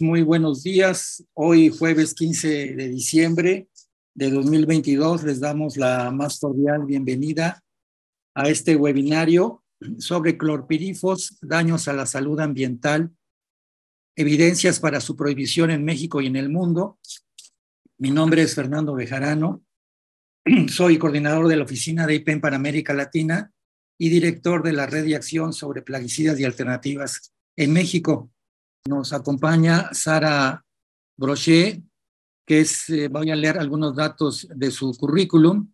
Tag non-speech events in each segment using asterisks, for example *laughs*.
Muy buenos días. Hoy jueves 15 de diciembre de 2022 les damos la más cordial bienvenida a este webinario sobre clorpirifos, daños a la salud ambiental, evidencias para su prohibición en México y en el mundo. Mi nombre es Fernando Bejarano. Soy coordinador de la oficina de IPEN para América Latina y director de la Red de Acción sobre Plaguicidas y Alternativas en México. Nos acompaña Sara Brochet, que es, eh, voy a leer algunos datos de su currículum.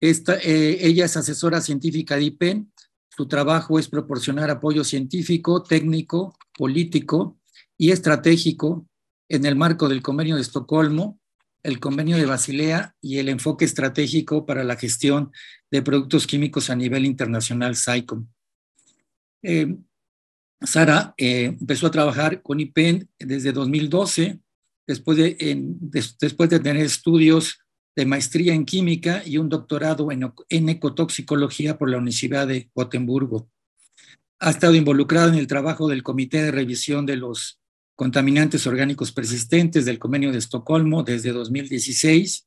Eh, ella es asesora científica de IPEN. Su trabajo es proporcionar apoyo científico, técnico, político y estratégico en el marco del Convenio de Estocolmo, el Convenio de Basilea y el enfoque estratégico para la gestión de productos químicos a nivel internacional, SAICOM. Eh, Sara eh, empezó a trabajar con IPEN desde 2012, después de, después de tener estudios de maestría en química y un doctorado en, ecotoxicología por la Universidad de Gotemburgo. Ha estado involucrada en el trabajo del Comité de Revisión de los Contaminantes Orgánicos Persistentes del Convenio de Estocolmo desde 2016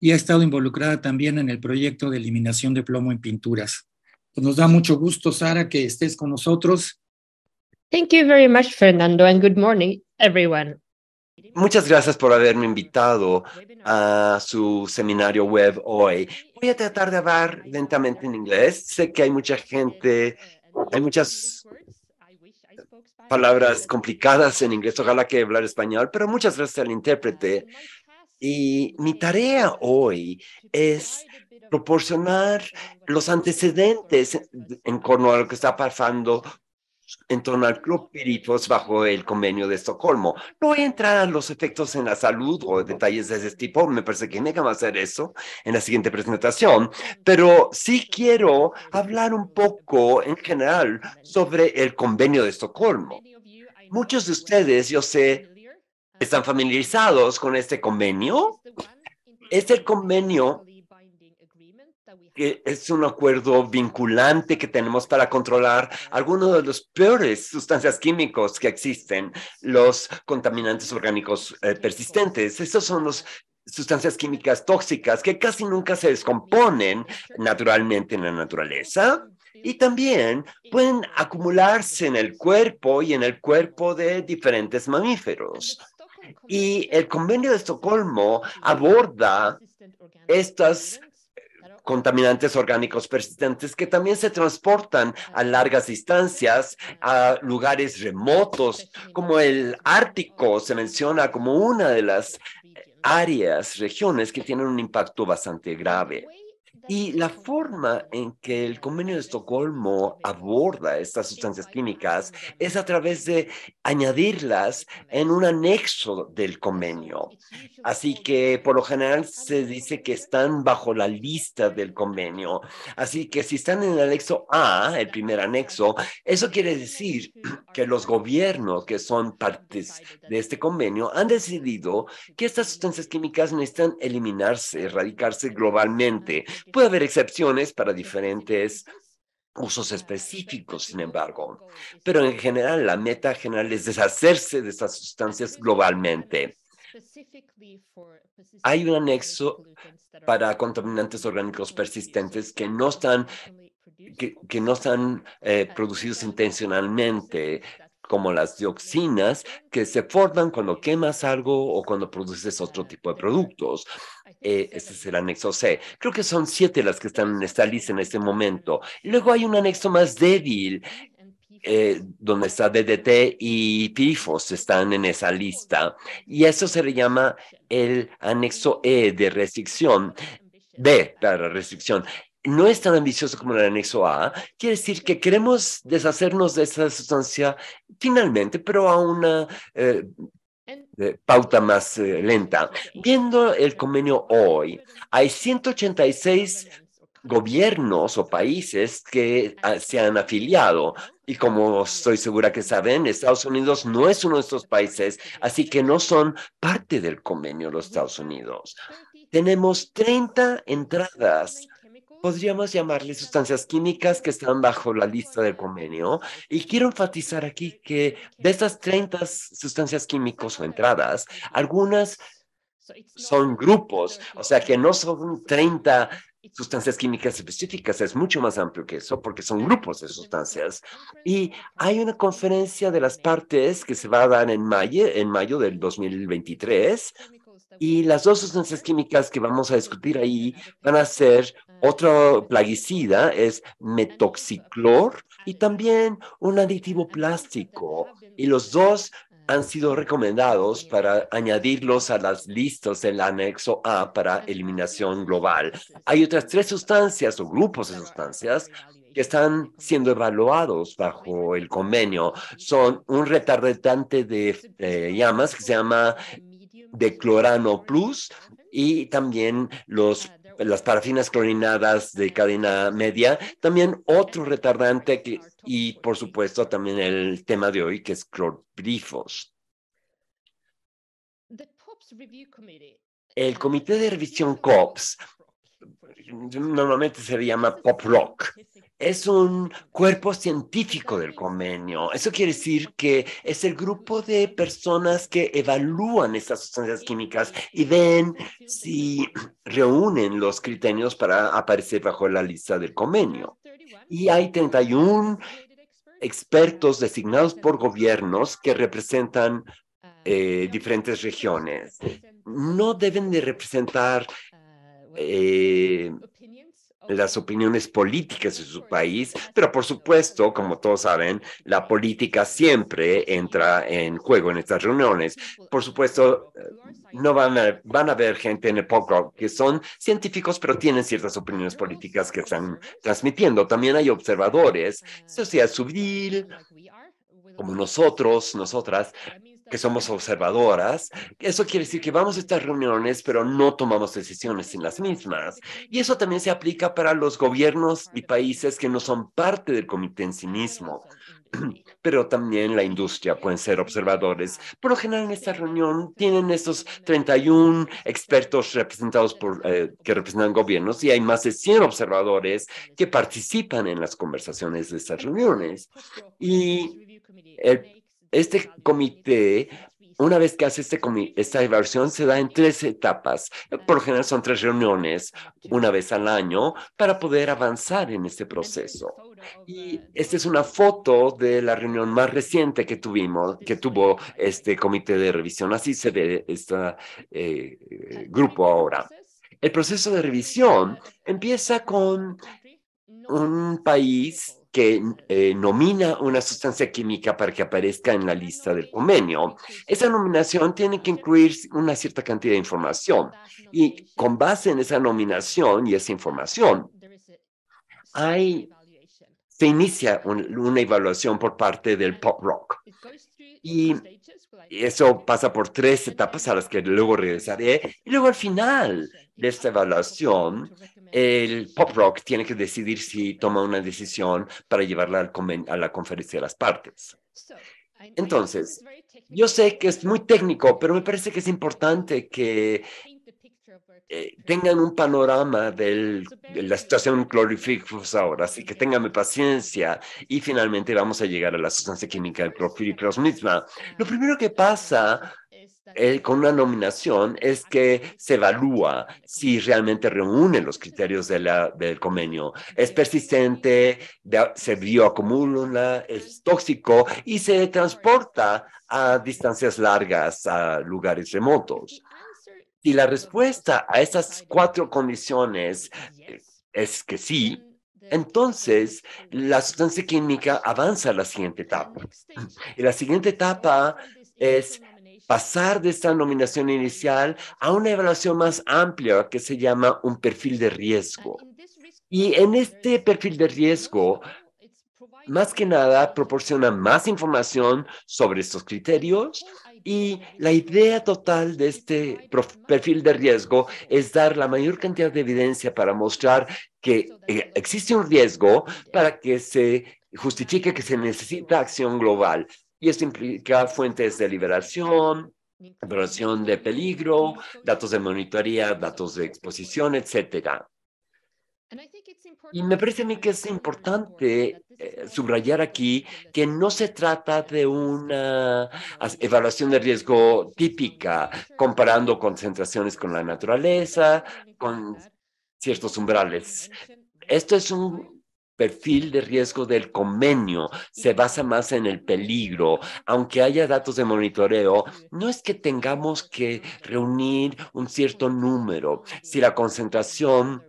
y ha estado involucrada también en el proyecto de eliminación de plomo en pinturas. Pues nos da mucho gusto, Sara, que estés con nosotros Thank you very much, Fernando, and good morning, everyone. Muchas gracias por haberme invitado a su seminario web hoy. Voy a tratar de hablar lentamente en inglés. Sé que hay mucha gente, hay muchas palabras complicadas en inglés. Ojalá que hablar español, pero muchas gracias al intérprete. Y mi tarea hoy es proporcionar los antecedentes en torno a lo que está pasando en torno al Club Piritos bajo el convenio de Estocolmo. No entrarán los efectos en la salud o detalles de ese tipo, me parece que me va a hacer eso en la siguiente presentación, pero sí quiero hablar un poco en general sobre el convenio de Estocolmo. Muchos de ustedes, yo sé, están familiarizados con este convenio. Es el convenio es un acuerdo vinculante que tenemos para controlar algunos de los peores sustancias químicos que existen, los contaminantes orgánicos eh, persistentes. Estos son las sustancias químicas tóxicas que casi nunca se descomponen naturalmente en la naturaleza y también pueden acumularse en el cuerpo y en el cuerpo de diferentes mamíferos. Y el convenio de Estocolmo aborda estas contaminantes orgánicos persistentes que también se transportan a largas distancias, a lugares remotos, como el Ártico se menciona como una de las áreas, regiones que tienen un impacto bastante grave. Y la forma en que el convenio de Estocolmo aborda estas sustancias químicas es a través de añadirlas en un anexo del convenio. Así que por lo general se dice que están bajo la lista del convenio. Así que si están en el anexo A, el primer anexo, eso quiere decir *clears throat* que los gobiernos que son partes de este convenio han decidido que estas sustancias químicas necesitan eliminarse, erradicarse globalmente Puede haber excepciones para diferentes usos específicos, sin embargo, pero en general la meta general es deshacerse de estas sustancias globalmente. Hay un anexo para contaminantes orgánicos persistentes que no están que, no están producidos intencionalmente, como las dioxinas que se forman cuando quemas algo o cuando produces otro tipo de productos. Eh, ese este es el anexo C. Creo que son siete las que están en esta lista en este momento. luego hay un anexo más débil, eh, donde está DDT y PIFOS están en esa lista. Y eso se le llama el anexo E de restricción. D, para restricción no es tan ambicioso como el anexo A, quiere decir que queremos deshacernos de esa sustancia finalmente, pero a una eh, pauta más eh, lenta. Viendo el convenio hoy, hay 186 gobiernos o países que ah, se han afiliado. Y como estoy segura que saben, Estados Unidos no es uno de estos países, así que no son parte del convenio los Estados Unidos. Tenemos 30 entradas podríamos llamarle sustancias químicas que están bajo la lista del convenio. Y quiero enfatizar aquí que de estas 30 sustancias químicas o entradas, algunas son grupos, o sea que no son 30 sustancias químicas específicas, es mucho más amplio que eso porque son grupos de sustancias. Y hay una conferencia de las partes que se va a dar en mayo, en mayo del 2023 y las dos sustancias químicas que vamos a discutir ahí van a ser otro plaguicida es metoxiclor y también un aditivo plástico. Y los dos han sido recomendados para añadirlos a las listas del anexo A para eliminación global. Hay otras tres sustancias o grupos de sustancias que están siendo evaluados bajo el convenio. Son un retardante de eh, llamas que se llama declorano plus y también los las parafinas clorinadas de cadena media, también otro retardante y por supuesto también el tema de hoy que es clorprifos. El comité de revisión COPS normalmente se llama pop rock es un cuerpo científico del convenio. Eso quiere decir que es el grupo de personas que evalúan estas sustancias químicas y ven si reúnen los criterios para aparecer bajo la lista del convenio. Y hay 31 expertos designados por gobiernos que representan eh, diferentes regiones. No deben de representar eh, las opiniones políticas de su país, pero por supuesto, como todos saben, la política siempre entra en juego en estas reuniones. Por supuesto, no van a, van a ver gente en el que son científicos, pero tienen ciertas opiniones políticas que están transmitiendo. También hay observadores, sociedad civil, como nosotros, nosotras, que somos observadoras, eso quiere decir que vamos a estas reuniones, pero no tomamos decisiones en las mismas. Y eso también se aplica para los gobiernos y países que no son parte del comité en sí mismo. *clears throat* Pero también la industria pueden ser observadores. Por lo general en esta reunión tienen estos 31 expertos representados por, eh, que representan gobiernos y hay más de 100 observadores que participan en las conversaciones de estas reuniones. Y el este comité una vez que hace este esta evaluación, se da en tres etapas. Por lo general son tres reuniones, una vez al año, para poder avanzar en este proceso. Y esta es una foto de la reunión más reciente que tuvimos, que tuvo este comité de revisión. Así se ve este grupo ahora. El proceso de revisión empieza con un país que eh, nomina una sustancia química para que aparezca en la lista del convenio, esa nominación tiene que incluir una cierta cantidad de información y con base en esa nominación y esa información, hay, se inicia una evaluación por parte del Pop Rock y eso pasa por tres etapas a las que luego regresaré. Y luego al final de esta evaluación, el pop rock tiene que decidir si toma una decisión para llevarla a la conferencia de las partes. Entonces, yo sé que es muy técnico, pero me parece que es importante que eh, tengan un panorama de la situación clorifícosa ahora, así que tengan paciencia y finalmente vamos a llegar a la sustancia química del clorofílicos misma. Lo primero que pasa eh, con una nominación es que se evalúa si realmente reúne los criterios del convenio. Es persistente, se bioacumula, es tóxico y se transporta a distancias largas, a lugares remotos. Si la respuesta a esas cuatro condiciones eh, es que sí, entonces la sustancia química avanza a la siguiente etapa. Y la siguiente etapa es pasar de esta nominación inicial a una evaluación más amplia que se llama un perfil de riesgo. Y en este perfil de riesgo, más que nada, proporciona más información sobre estos criterios y la idea total de este perfil de riesgo es dar la mayor cantidad de evidencia para mostrar que eh, existe un riesgo para que se justifique que se necesita acción global. Y esto implica fuentes de liberación, evaluación de peligro, datos de monitoría, datos de exposición, etcétera. Y me parece a mí que es importante eh, subrayar aquí que no se trata de una evaluación de riesgo típica, comparando concentraciones con la naturaleza, con ciertos umbrales. Esto es un perfil de riesgo del convenio se basa más en el peligro. Aunque haya datos de monitoreo, no es que tengamos que reunir un cierto número. Si la concentración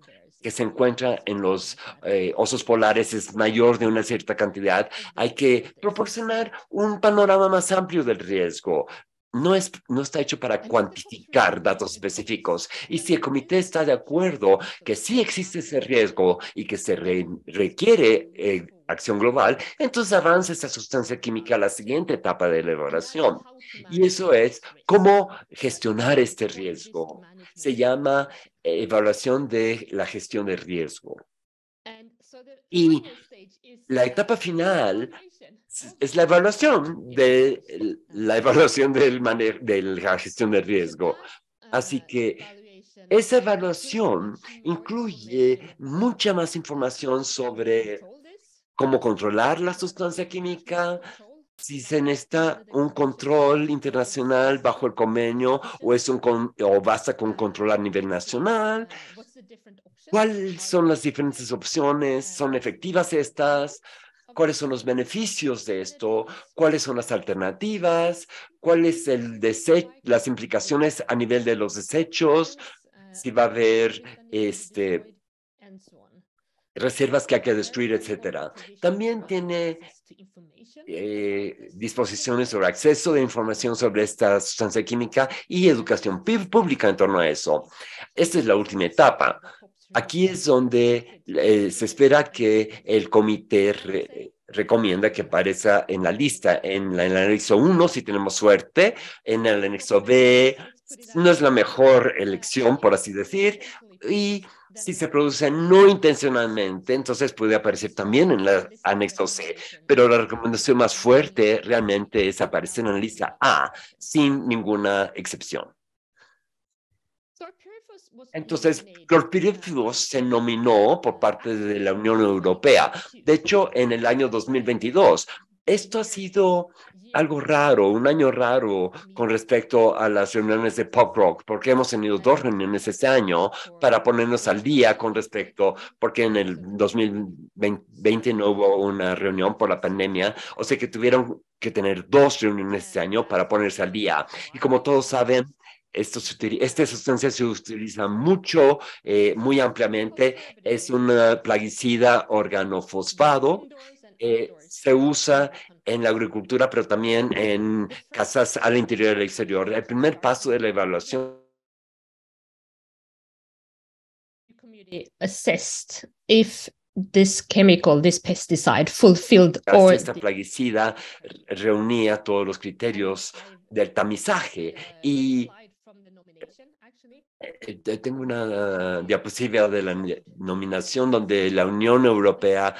que se encuentra en los eh, osos polares es mayor de una cierta cantidad, hay que proporcionar un panorama más amplio del riesgo. No, es, no está hecho para cuantificar datos específicos. Y si el comité está de acuerdo que sí existe ese riesgo y que se requiere eh, acción global, entonces avanza esta sustancia química a la siguiente etapa de evaluación. Y eso es cómo gestionar este riesgo. Se llama eh, evaluación de la gestión de riesgo. Y la etapa final es la evaluación de la evaluación del de la gestión de riesgo. Así que esa evaluación incluye mucha más información sobre cómo controlar la sustancia química, si se necesita un control internacional bajo el convenio o, es un o basta con controlar a nivel nacional. ¿Cuáles son las diferentes opciones? ¿Son efectivas estas? ¿Cuáles son los beneficios de esto? ¿Cuáles son las alternativas? ¿Cuáles son las implicaciones a nivel de los desechos? Si va a haber este reservas que hay que destruir, etcétera. También tiene eh, disposiciones sobre acceso de información sobre esta sustancia química y educación pública en torno a eso. Esta es la última etapa. Aquí es donde eh, se espera que el comité recomienda que aparezca en la lista, en, en, el anexo 1, si tenemos suerte, en el anexo B, no es la mejor elección, por así decir, y si se produce no intencionalmente, entonces puede aparecer también en la anexo C, pero la recomendación más fuerte realmente es aparecer en la lista A sin ninguna excepción. Entonces, clorpirifos uh, se nominó por parte de la Unión Europea. De hecho, en el año 2022, esto ha sido algo raro, un año raro con respecto a las reuniones de pop rock, porque hemos tenido dos reuniones este año para ponernos al día con respecto, porque en el 2020 no hubo una reunión por la pandemia, o sea que tuvieron que tener dos reuniones este año para ponerse al día. Y como todos saben, esta sustancia se utiliza mucho, eh, muy ampliamente, es un plaguicida organofosfado eh, se usa en la agricultura, pero también en casas al interior y al exterior. El primer paso de la evaluación. if chemical, pesticide fulfilled esta plaguicida reunía todos los criterios del tamizaje y eh, eh, tengo una diapositiva de la nominación donde la Unión Europea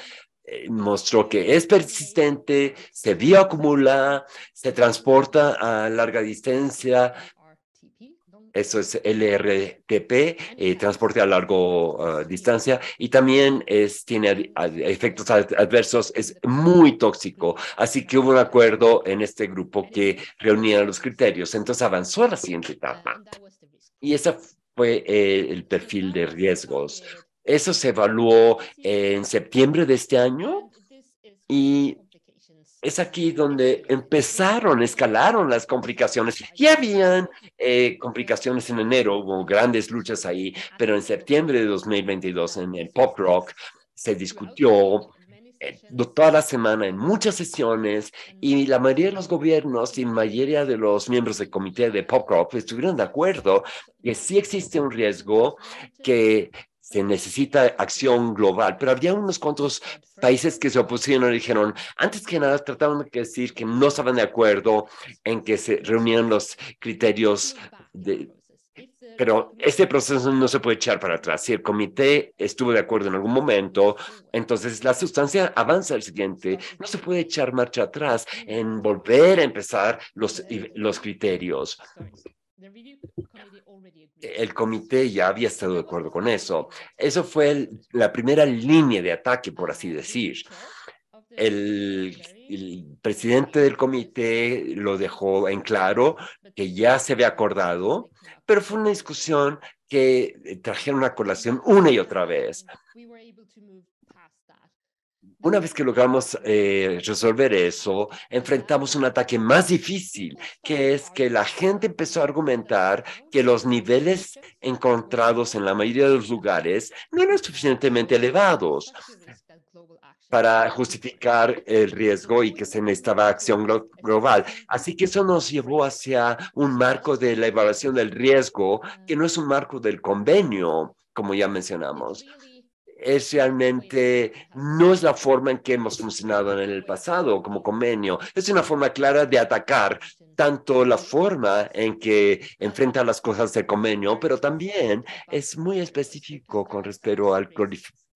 eh, mostró que es persistente, se bioacumula, se transporta a larga distancia. Eso es LRTP, eh, transporte a largo ah, distancia, y también es, tiene efectos adversos, es muy tóxico. Así que hubo un acuerdo en este grupo que reunía los criterios, entonces avanzó a la siguiente etapa. Y ese fue eh, el perfil de riesgos. Eso se evaluó en septiembre de este año y es aquí donde empezaron, escalaron las complicaciones. Ya habían eh, complicaciones en enero, hubo grandes luchas ahí, pero en septiembre de 2022 en el pop rock se discutió eh, toda la semana en muchas sesiones y la mayoría de los gobiernos y mayoría de los miembros del comité de pop rock estuvieron de acuerdo que sí existe un riesgo que se necesita acción global, pero había unos cuantos países que se opusieron y dijeron, antes que nada, trataron de decir que no estaban de acuerdo en que se reunieran los criterios de, pero este proceso no se puede echar para atrás. Si el comité estuvo de acuerdo en algún momento, entonces la sustancia avanza al siguiente. No se puede echar marcha atrás en volver a empezar los, los criterios. E-, el comité ya había estado de acuerdo con eso. Eso fue la primera línea de ataque, por así decir. El, el, presidente del comité lo dejó en claro que ya se había acordado, pero fue una discusión que trajeron a colación una y otra vez. Una vez que logramos eh, resolver eso, enfrentamos un ataque más difícil, que es que la gente empezó a argumentar que los niveles encontrados en la mayoría de los lugares no eran suficientemente elevados para justificar el riesgo y que se necesitaba acción global. Así que eso nos llevó hacia un marco de la evaluación del riesgo, que no es un marco del convenio, como ya mencionamos es realmente, no es la forma en que hemos funcionado en el pasado como convenio, es una forma clara de atacar tanto la forma en que enfrentan las cosas de convenio, pero también es muy específico con respecto al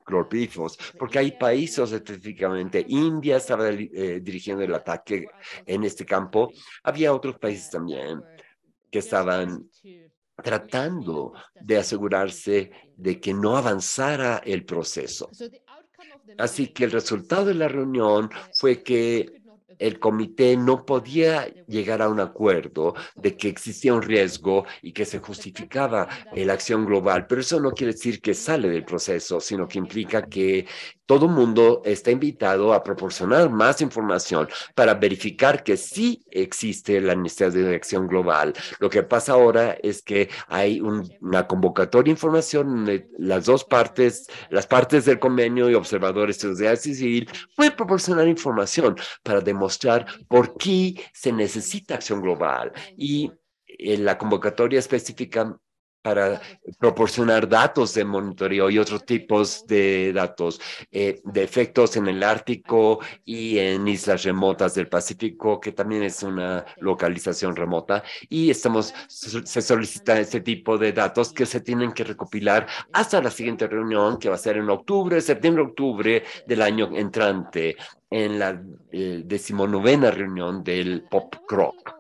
clorpifos, porque hay países específicamente, India estaba eh, dirigiendo el ataque en este campo, había otros países también que estaban tratando de asegurarse de que no avanzara el proceso. Así que el resultado de la reunión fue que el comité no podía llegar a un acuerdo de que existía un riesgo y que se justificaba la acción global, pero eso no quiere decir que sale del proceso, sino que implica que todo mundo está invitado a proporcionar más información para verificar que sí existe la necesidad de acción global. Lo que pasa ahora es que hay una convocatoria de información de las dos partes, las partes del convenio y observadores de sociedad civil pueden proporcionar información para demostrar mostrar por qué se necesita acción global. Y en la convocatoria específica para ah, pues, proporcionar datos de monitoreo y otros tipos de datos eh, de efectos en el Ártico y en islas remotas del Pacífico, que también es una localización remota. Y estamos, se solicita este tipo de datos que se tienen que recopilar hasta la siguiente reunión, que va a ser en octubre, septiembre-octubre del año entrante, en la eh, decimonovena reunión del PopCrop.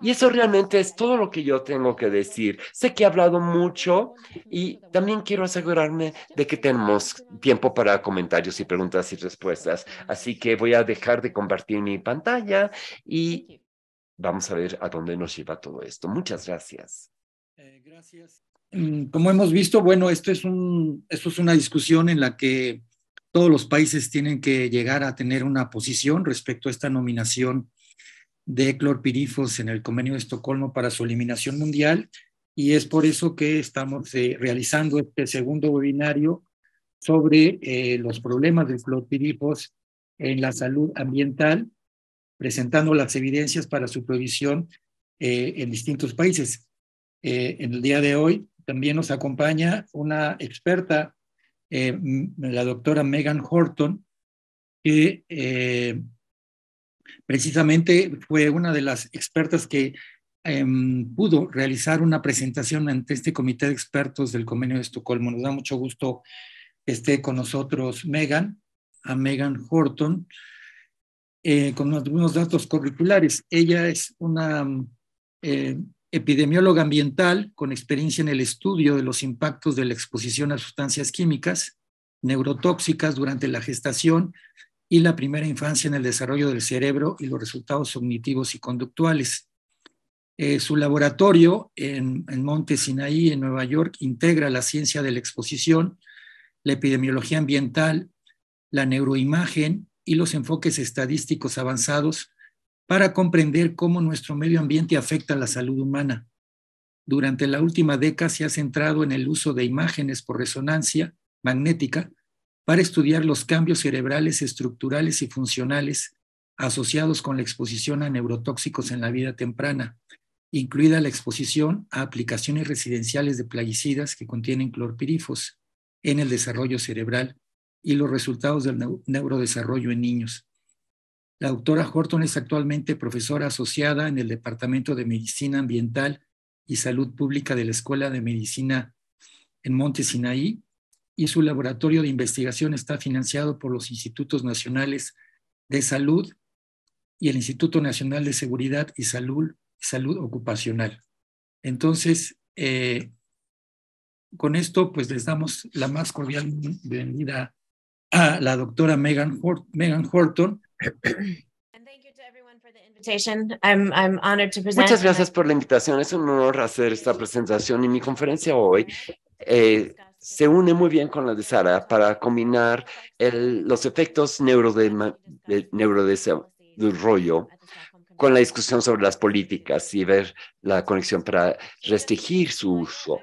Y eso realmente es todo lo que yo tengo que decir. Sé que he hablado mucho y también quiero asegurarme de que tenemos tiempo para comentarios y preguntas y respuestas. Así que voy a dejar de compartir mi pantalla y vamos a ver a dónde nos lleva todo esto. Muchas gracias. Eh, gracias. Mm, como hemos visto, bueno, esto es, un, esto es una discusión en la que todos los países tienen que llegar a tener una posición respecto a esta nominación de clorpirifos en el Convenio de Estocolmo para su eliminación mundial y es por eso que estamos eh, realizando este segundo webinario sobre eh, los problemas de clorpirifos en la salud ambiental, presentando las evidencias para su prohibición eh, en distintos países. en el día de hoy también nos acompaña una experta, la doctora Megan Horton, que Precisamente fue una de las expertas que em, pudo realizar una presentación ante este comité de expertos del convenio de Estocolmo. Nos da mucho gusto que esté con nosotros Megan, a Megan Horton, eh, con algunos datos curriculares. Ella es una eh, epidemióloga ambiental con experiencia en el estudio de los impactos de la exposición a sustancias químicas neurotóxicas durante la gestación y la primera infancia en el desarrollo del cerebro y los resultados cognitivos y conductuales. Eh, su laboratorio en, en, Monte Sinaí, en Nueva York, integra la ciencia de la exposición, la epidemiología ambiental, la neuroimagen y los enfoques estadísticos avanzados para comprender cómo nuestro medio ambiente afecta a la salud humana. Durante la última década se ha centrado en el uso de imágenes por resonancia magnética para estudiar los cambios cerebrales, estructurales y funcionales asociados con la exposición a neurotóxicos en la vida temprana, incluida la exposición a aplicaciones residenciales de plaguicidas que contienen clorpirifos en el desarrollo cerebral y los resultados del neurodesarrollo en niños. La doctora Horton es actualmente profesora asociada en el Departamento de Medicina Ambiental y Salud Pública de la Escuela de Medicina en Monte Sinaí y su laboratorio de investigación está financiado por los Institutos Nacionales de Salud y el Instituto Nacional de Seguridad y Salud, Salud Ocupacional. Entonces, eh, con esto, pues les damos la más cordial bienvenida a la doctora Megan, Megan Horton. Muchas gracias por la invitación. Es un honor hacer esta presentación y mi conferencia hoy. Eh, se une muy bien con la de Sara para combinar los efectos neurodesarrollo con la discusión sobre las políticas y ver la conexión para restringir su uso.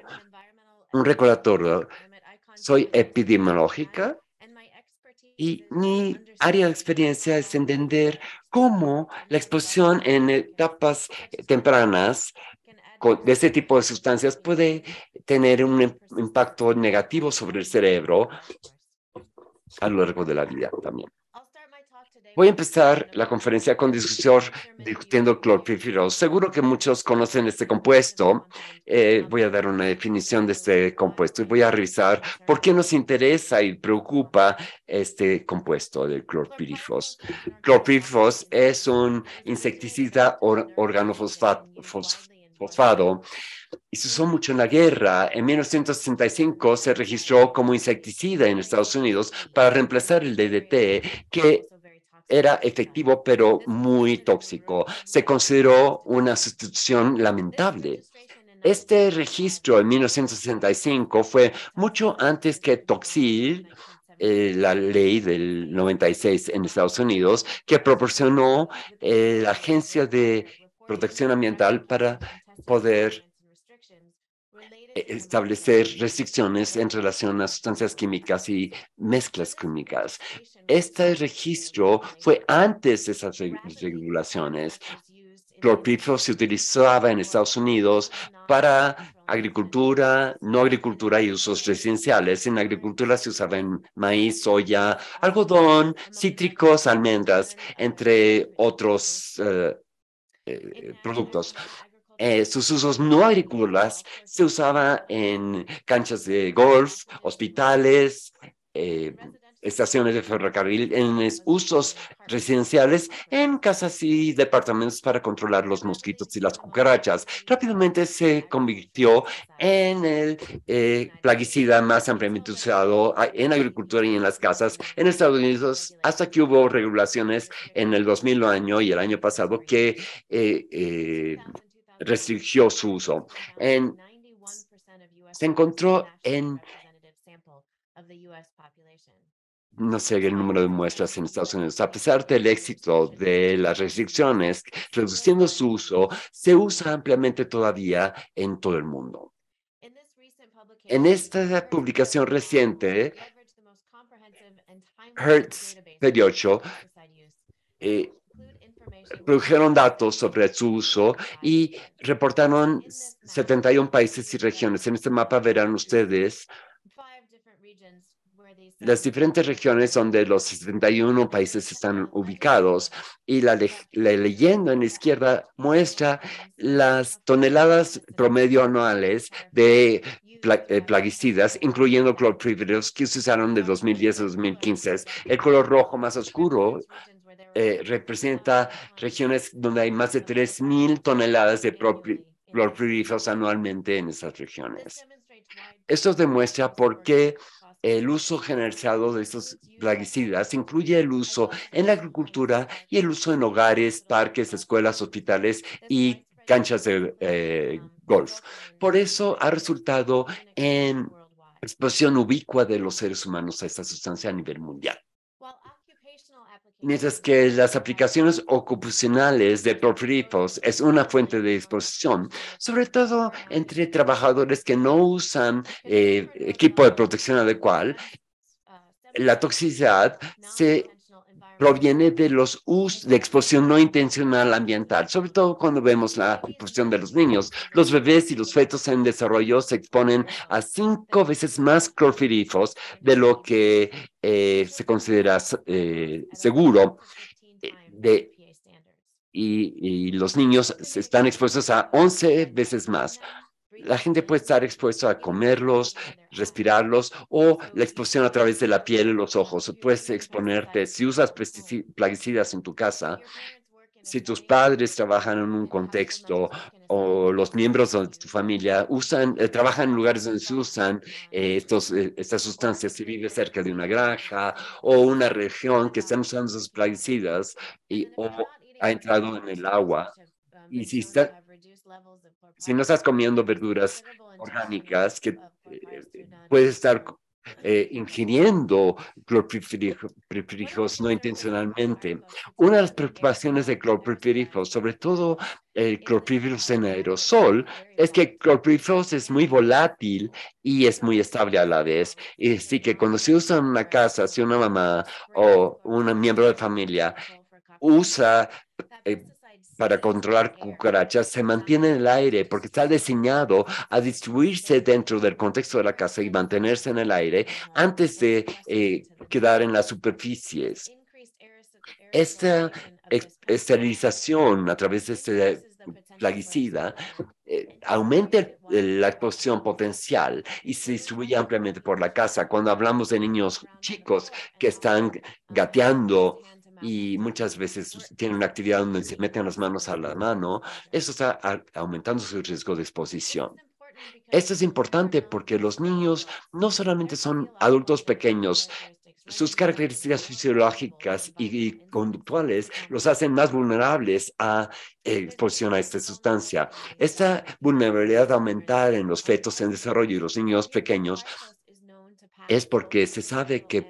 Un recordatorio, soy epidemiológica y mi área de experiencia es entender cómo la exposición en etapas tempranas de este tipo de sustancias puede tener un impacto negativo sobre el cerebro a lo largo de la vida también. Voy a empezar la conferencia con discusión discutiendo clorpirifos. Seguro que muchos conocen este compuesto. Eh, voy a dar una definición de este compuesto y voy a revisar por qué nos interesa y preocupa este compuesto del clorpirifos. Clorpirifos es un insecticida organofosfat organofosfato fosfado y se usó mucho en la guerra. En 1965 se registró como insecticida en Estados Unidos para reemplazar el DDT, que era efectivo pero muy tóxico. Se consideró una sustitución lamentable. Este registro en 1965 fue mucho antes que Toxil, eh, la ley del 96 en Estados Unidos, que proporcionó eh, la Agencia de Protección Ambiental para poder eh, establecer restricciones en relación a sustancias químicas y mezclas químicas. Este registro fue antes de esas regulaciones. Chlorpyrifos se utilizaba en Estados Unidos para agricultura, no agricultura y usos residenciales. En agricultura se usaba en maíz, soya, algodón, cítricos, almendras, entre otros eh, eh, productos. Eh, sus usos no agrícolas se usaba en canchas de golf, hospitales, eh, estaciones de ferrocarril, en usos residenciales, en casas y departamentos para controlar los mosquitos y las cucarachas. Rápidamente se convirtió en el eh, plaguicida más ampliamente usado ah, en agricultura y en las casas en Estados Unidos, hasta que hubo regulaciones en el 2000 año y el año pasado que restringió su uso. En, se encontró en no sé el número de muestras en Estados Unidos. A pesar del éxito de las restricciones, reduciendo su uso, se usa ampliamente todavía en todo el mundo. En esta publicación reciente, Hertz 38 produjeron datos sobre su uso y reportaron 71 países y regiones. En este mapa verán ustedes las diferentes regiones donde los 71 países están ubicados y la, leyenda en la izquierda muestra las toneladas promedio anuales de eh, plaguicidas, incluyendo clorpríferos que se usaron de 2010 a 2015. El color rojo más oscuro eh, representa regiones donde hay más de 3.000 toneladas de clorpirifos anualmente en esas regiones. Esto demuestra por qué el uso generalizado de estos plaguicidas incluye el uso en la agricultura y el uso en hogares, parques, escuelas, hospitales y canchas de eh, golf. Por eso ha resultado en exposición ubicua de los seres humanos a esta sustancia a nivel mundial. Mientras que las aplicaciones ocupacionales de prolifos es una fuente de exposición, sobre todo entre trabajadores que no usan eh, equipo de protección adecuado, la toxicidad se proviene de los us de exposición no intencional ambiental, sobre todo cuando vemos la exposición de los niños. Los bebés y los fetos en desarrollo se exponen a cinco veces más clorfirifos de lo que eh, se considera eh, seguro. Eh, y, los niños están expuestos a 11 veces más la gente puede estar expuesta a comerlos, respirarlos o la exposición a través de la piel y los ojos. Puedes exponerte si usas plaguicidas en tu casa. Si tus padres trabajan en un contexto o los miembros de tu familia usan, eh, trabajan en lugares donde se usan eh, eh, estas sustancias, si vives cerca de una granja o una región que están usando esos plaguicidas y, o ha entrado en el agua, y si no estás comiendo verduras orgánicas, que eh, puedes estar eh, ingiriendo clorpirifos no intencionalmente. Una de las preocupaciones de clorpirifos, sobre todo el clorpirifos en aerosol, es que clorpirifos es muy volátil y es muy estable a la vez. Así que cuando se usa en una casa, si una mamá o un miembro de familia usa para controlar cucarachas se mantiene en el aire porque está diseñado a distribuirse dentro del contexto de la casa y mantenerse en el aire antes de eh, quedar en las superficies. Esta e-, esterilización a través de este plaguicida eh, aumenta la exposición potencial y se distribuye ampliamente por la casa. Cuando hablamos de niños chicos que están gateando y muchas veces tienen una actividad donde se meten las manos a la mano, eso está aumentando su riesgo de exposición. Esto es importante porque los niños no solamente son adultos pequeños, sus características fisiológicas y, conductuales los hacen más vulnerables a pues exposición a esta sustancia. Pues esta vulnerabilidad aumentada en los fetos en desarrollo y los niños pequeños es porque se sabe que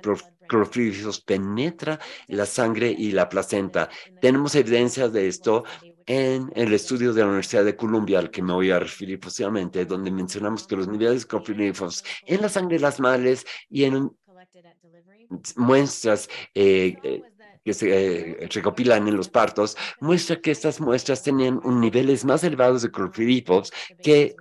Crofirios penetra la sangre y la placenta. Tenemos evidencias de esto en el estudio de la Universidad de Columbia, al que me voy a referir posiblemente, donde mencionamos que los niveles de crofilifos en la sangre de las madres y en muestras eh, eh, que se eh, recopilan en los partos, muestra que estas muestras tenían un niveles más elevados de crofilifos que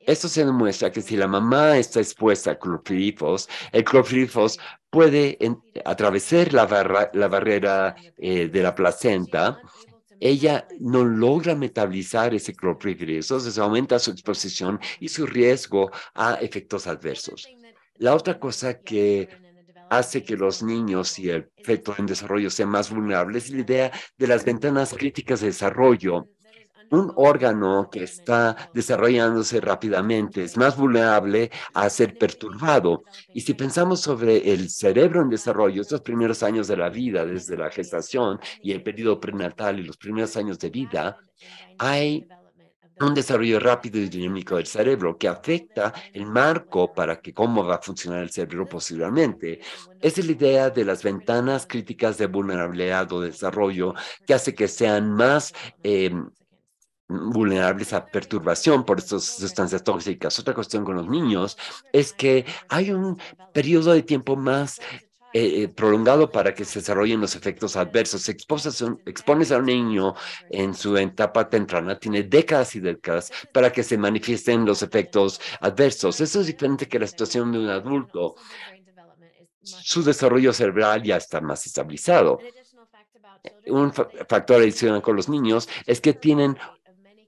esto se demuestra que si la mamá está expuesta a clorpirifos, el clorpirifos puede atravesar la, barrera eh, de la placenta ella no logra metabolizar ese clorpirifos, entonces aumenta su exposición y su riesgo a efectos adversos. La otra cosa que hace que los niños y el efecto en desarrollo sean más vulnerables es la idea de las ventanas críticas de desarrollo un órgano que está desarrollándose rápidamente es más vulnerable a ser perturbado. Y si pensamos sobre el cerebro en desarrollo, estos primeros años de la vida, desde la gestación y el periodo prenatal y los primeros años de vida, hay un desarrollo rápido y dinámico del cerebro que afecta el marco para que cómo va a funcionar el cerebro posiblemente. es la idea de las ventanas críticas de vulnerabilidad o desarrollo que hace que sean más eh, vulnerables a perturbación por estas sustancias tóxicas. Otra cuestión con los niños es que hay un periodo de tiempo más eh, prolongado para que se desarrollen los efectos adversos. expones a un niño en su etapa temprana, tiene décadas y décadas para que se manifiesten los efectos adversos. Eso es diferente que la situación de un adulto. Su desarrollo cerebral ya está más estabilizado. Un factor adicional con los niños es que tienen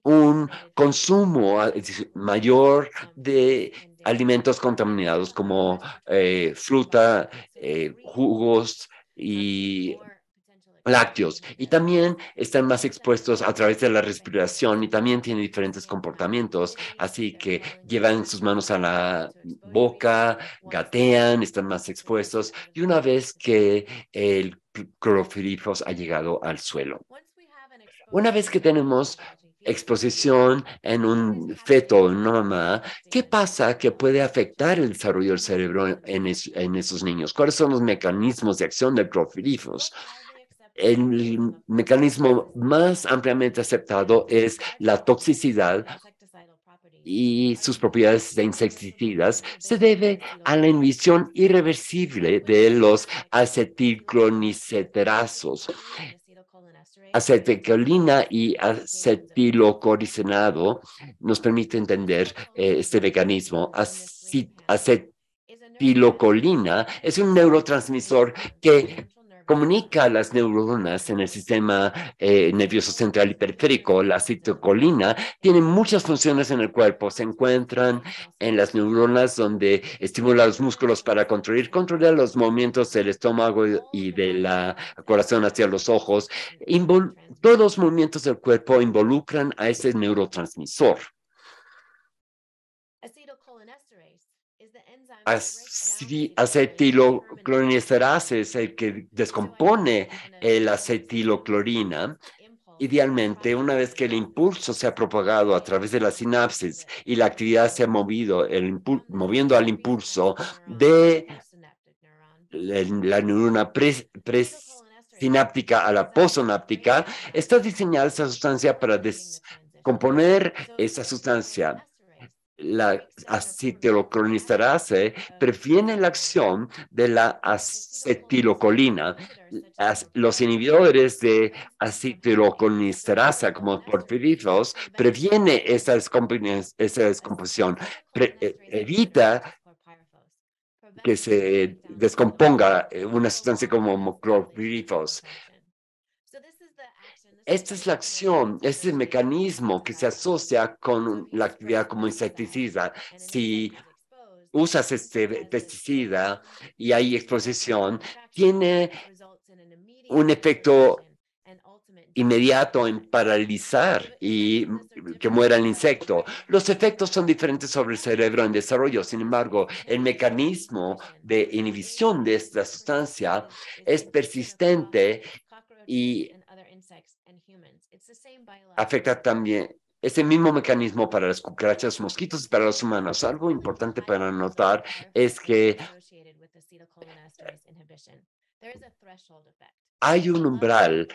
un consumo ah, mayor de alimentos contaminados como eh, fruta, eh, jugos y lácteos y también están más expuestos a través de la respiración y también tienen diferentes comportamientos, así que llevan sus manos a la boca, gatean, están más expuestos y una vez que el clorofilifos ha llegado al suelo. Una vez que tenemos exposición en un feto, en una mamá, ¿qué pasa que puede afectar el desarrollo del cerebro en, esos niños? ¿Cuáles son los mecanismos de acción los profilifos? El mecanismo más ampliamente aceptado es la toxicidad y sus propiedades de insecticidas se debe a la inhibición irreversible de los acetilcloniceterazos acetilcolina y acetilocoricinado nos permite entender eh, este mecanismo. Acetilcolina es un neurotransmisor que comunica las neuronas en el sistema eh, nervioso central y periférico, la citocolina, tiene muchas funciones en el cuerpo. Se encuentran en las neuronas donde estimula los músculos para controlar, controlar los movimientos del estómago y del corazón hacia los ojos. todos los movimientos del cuerpo involucran a ese neurotransmisor. acetiloclorinesterase es el que descompone el acetiloclorina. Idealmente, una vez que el impulso se ha propagado a través de la sinapsis y la actividad se ha movido, el moviendo al impulso de la neurona presináptica a la posináptica, está diseñada esa sustancia para descomponer esa sustancia la, acetilcolinesterasa ¿eh? previene la acción de la acetilocolina. los inhibidores de acetilcolinesterasa, como porfiritos, previene esa, descomposición, eh, evita que se descomponga eh, una sustancia como porfirifos. Esta es la acción, este es el mecanismo que se asocia con la actividad como insecticida. Si usas este pesticida y hay exposición, tiene un efecto inmediato en paralizar y que muera el insecto. Los efectos son diferentes sobre el cerebro en desarrollo, sin embargo, el mecanismo de inhibición de esta sustancia es persistente y afecta también ese mismo mecanismo para las cucarachas, mosquitos y para los humanos. Algo importante para notar es que hay un umbral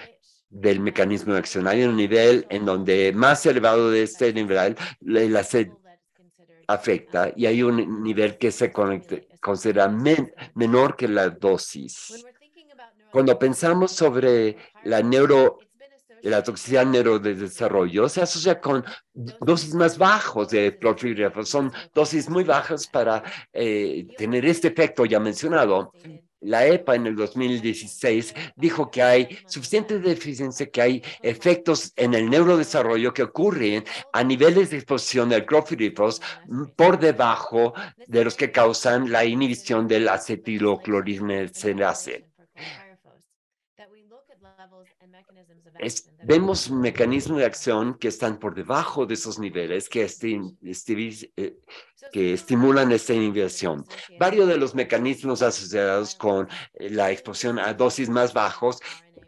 del mecanismo de acción. Hay un nivel en donde más elevado de este nivel la sed afecta um, y hay un nivel que se considera menor que la dosis. Cuando pensamos sobre la neuro la toxicidad neurodesarrollo se asocia con dosis más bajos de clorpirifos. Son dosis muy bajas para eh, tener este efecto ya mencionado. La EPA en el 2016 dijo que hay suficiente deficiencia, que hay efectos en el neurodesarrollo que ocurren a niveles de exposición del clorpirifos por debajo de los que causan la inhibición del acetilcolinesterasa vemos mecanismos de acción que están por debajo de esos niveles que, eh, estimulan esta inhibición Varios de los mecanismos asociados con eh, la exposición a dosis más bajos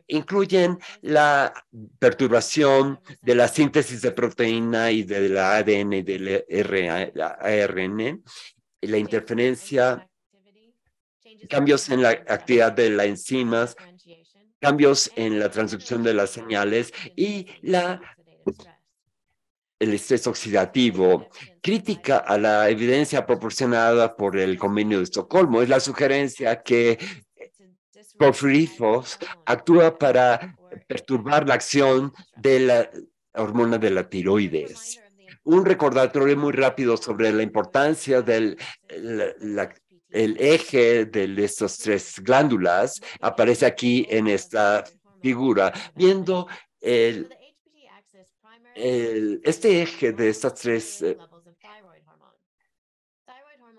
incluyen la perturbación de la síntesis de proteína y de la ADN y del ARN, la interferencia cambios en la actividad de las enzimas, cambios en la transducción de las señales y la el estrés oxidativo, crítica a la evidencia proporcionada por el Convenio de Estocolmo. Es la sugerencia que porfirifos actúa para perturbar la acción de la hormona de la tiroides. Un recordatorio muy rápido sobre la importancia del... la el eje de estas tres glándulas aparece aquí en esta figura, viendo el, este eje de estas tres. Eh,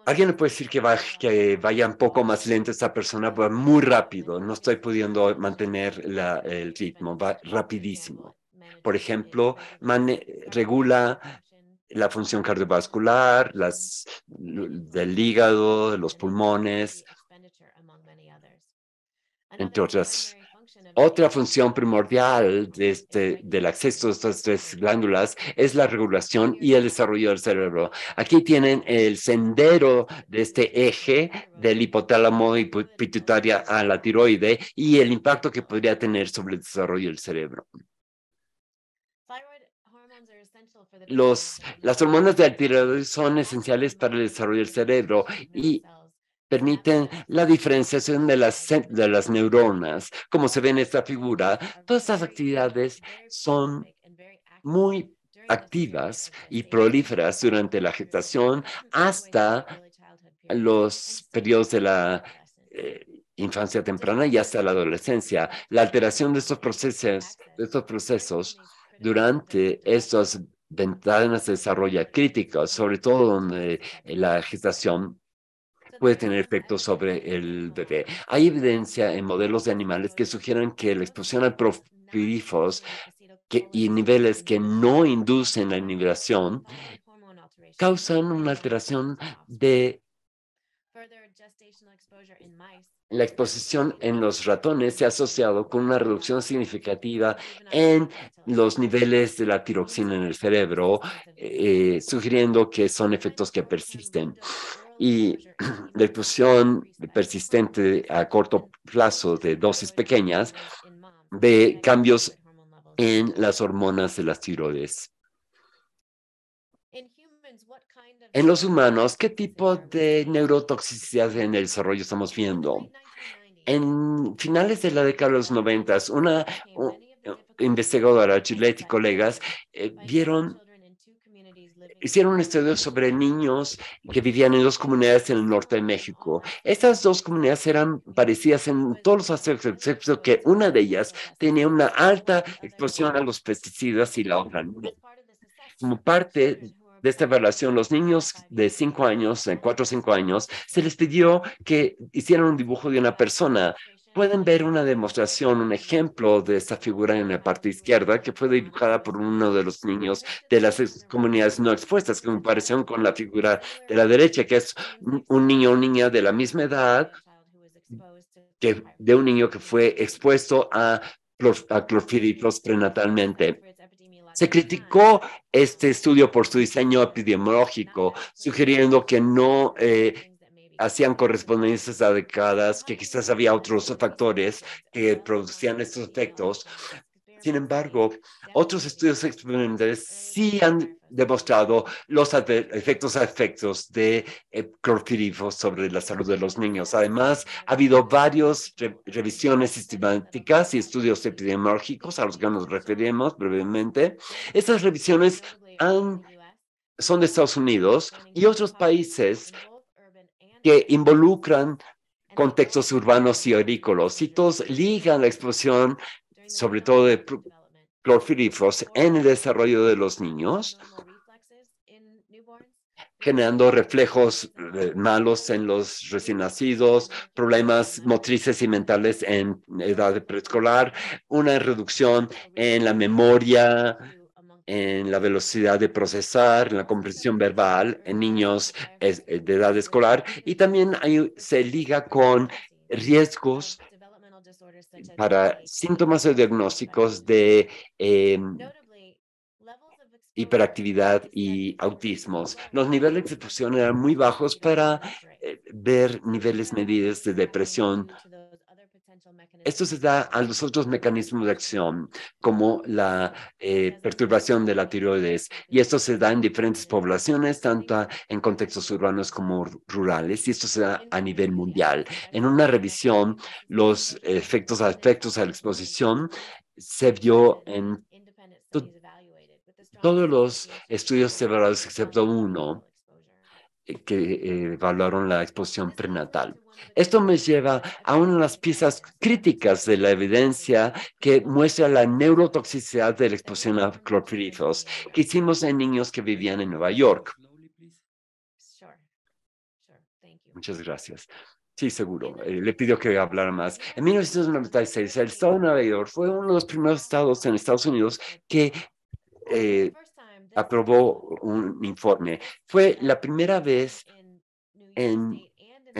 alguien le puede decir que, vaya un poco más lento, esta persona va muy rápido, no estoy pudiendo mantener el ritmo, va rapidísimo. Por ejemplo, regula la función cardiovascular, las del hígado, de los pulmones, entre otras. Otra función primordial de este, del acceso a estas tres glándulas es la regulación y el desarrollo del cerebro. Aquí tienen el sendero de este eje del hipotálamo y pituitaria a la tiroide y el impacto que podría tener sobre el desarrollo del cerebro. Los, las hormonas de tiroides son esenciales para el desarrollo del cerebro y permiten la diferenciación de las, de las neuronas, como se ve en esta figura. Todas estas actividades son muy activas y prolíferas durante la gestación hasta los periodos de la eh, infancia temprana y hasta la adolescencia. La alteración de estos procesos, de estos procesos durante estos ventanas de desarrollo críticas, sobre todo donde eh, la gestación puede tener efectos sobre el bebé. Hay evidencia en modelos de animales que sugieren que la exposición a proprifos y niveles que no inducen la inhibición causan una alteración de la exposición en los ratones se ha asociado con una reducción significativa en los niveles de la tiroxina en el cerebro, eh, sugiriendo que son efectos que persisten. Y la exposición persistente a corto plazo de dosis pequeñas de cambios en las hormonas de las tiroides. en los humanos, ¿qué tipo de neurotoxicidad en el desarrollo estamos viendo? En finales de la década de los noventas, una investigadora, Gillette y colegas, eh, vieron hicieron un estudio sobre niños que vivían en dos comunidades en el norte de México. Estas dos comunidades eran parecidas en todos los aspectos, excepto que una de ellas tenía una alta exposición a los pesticidas y la otra no. Como parte de esta evaluación, los niños de 5 años, 4 o 5 años, se les pidió que hicieran un dibujo de una persona. Pueden ver una demostración, un ejemplo de esta figura en la parte izquierda que fue dibujada por uno de los niños de las comunidades no expuestas, en comparación con la figura de la derecha, que es un niño o niña de la misma edad, que, de un niño que fue expuesto a, a prenatalmente. Se criticó este estudio por su diseño epidemiológico, sugiriendo que no eh, hacían correspondencias adecuadas, que quizás había otros factores que producían estos efectos, sin embargo, otros estudios experimentales sí han demostrado los efectos efectos de eh, sobre la salud de los niños. Además, ha habido varias revisiones sistemáticas y estudios epidemiológicos a los que nos referimos brevemente. Estas revisiones son de Estados Unidos y otros países que involucran contextos urbanos y agrícolas y todos ligan la exposición sobre todo de clorfilifos en el desarrollo de los niños, generando reflejos eh, malos en los recién nacidos, problemas motrices y mentales en edad preescolar, una reducción en la memoria, en la velocidad de procesar, en la comprensión verbal en niños eh, de edad escolar y también se liga con riesgos para síntomas o diagnósticos de em, hiperactividad y autismos. Los niveles de exposición eran muy bajos para eh, ver niveles medidos de depresión esto se da a los otros mecanismos de acción, como la eh, perturbación de la tiroides, y esto se da en diferentes poblaciones, tanto en contextos urbanos como rurales, y esto se da a nivel mundial. En una revisión, los efectos afectos a la exposición se vio en todos los estudios evaluados excepto uno eh, que eh, evaluaron la exposición prenatal. Esto me lleva a una de las piezas críticas de la evidencia que muestra la neurotoxicidad de la exposición a clorpirifos que hicimos en niños que vivían en Nueva York. Muchas gracias. Sí, seguro. Eh, le pido que hablara más. En 1996, el estado de Nueva York fue uno de los primeros estados en Estados Unidos que eh, aprobó un informe. Fue la primera vez en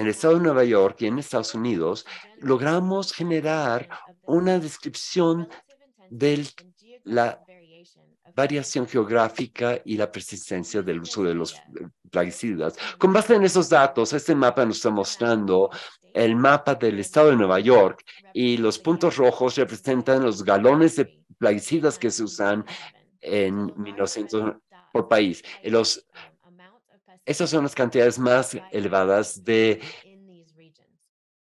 en el estado de Nueva York y en Estados Unidos, logramos generar una descripción de la variación geográfica y la persistencia del uso de los eh, plaguicidas. Con base en esos datos, este mapa nos está mostrando el mapa del estado de Nueva York y los puntos rojos representan los galones de plaguicidas que se usan en 1900 por país. Estas son las cantidades más elevadas de,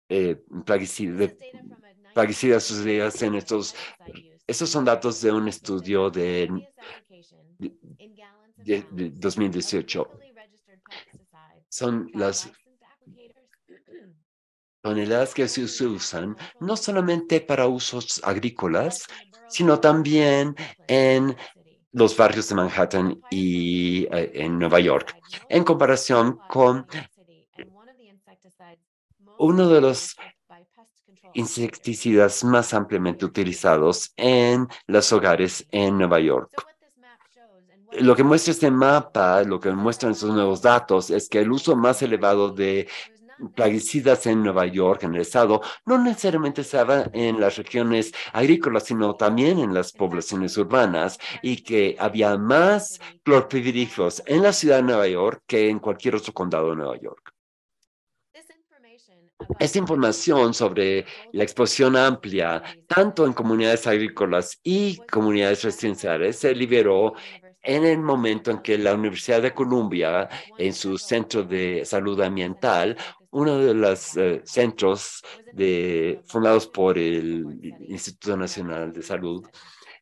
eh, plaguicidas, de en estos. Estos son datos de un estudio de, de 2018. Son las toneladas que se usan no solamente para usos agrícolas, sino también en los barrios de Manhattan y eh, en Nueva York, en comparación con uno de los insecticidas más ampliamente utilizados en los hogares en Nueva York. Lo que muestra este mapa, lo que muestran estos nuevos datos, es que el uso más elevado de plaguicidas en Nueva York, en el estado, no necesariamente estaba en las regiones agrícolas, sino también en las poblaciones urbanas y que había más clorpridricos en la ciudad de Nueva York que en cualquier otro condado de Nueva York. Esta información sobre la exposición amplia, tanto en comunidades agrícolas y comunidades residenciales, se liberó en el momento en que la Universidad de Columbia, en su centro de salud ambiental, uno de los eh, centros de, fundados por el Instituto Nacional de Salud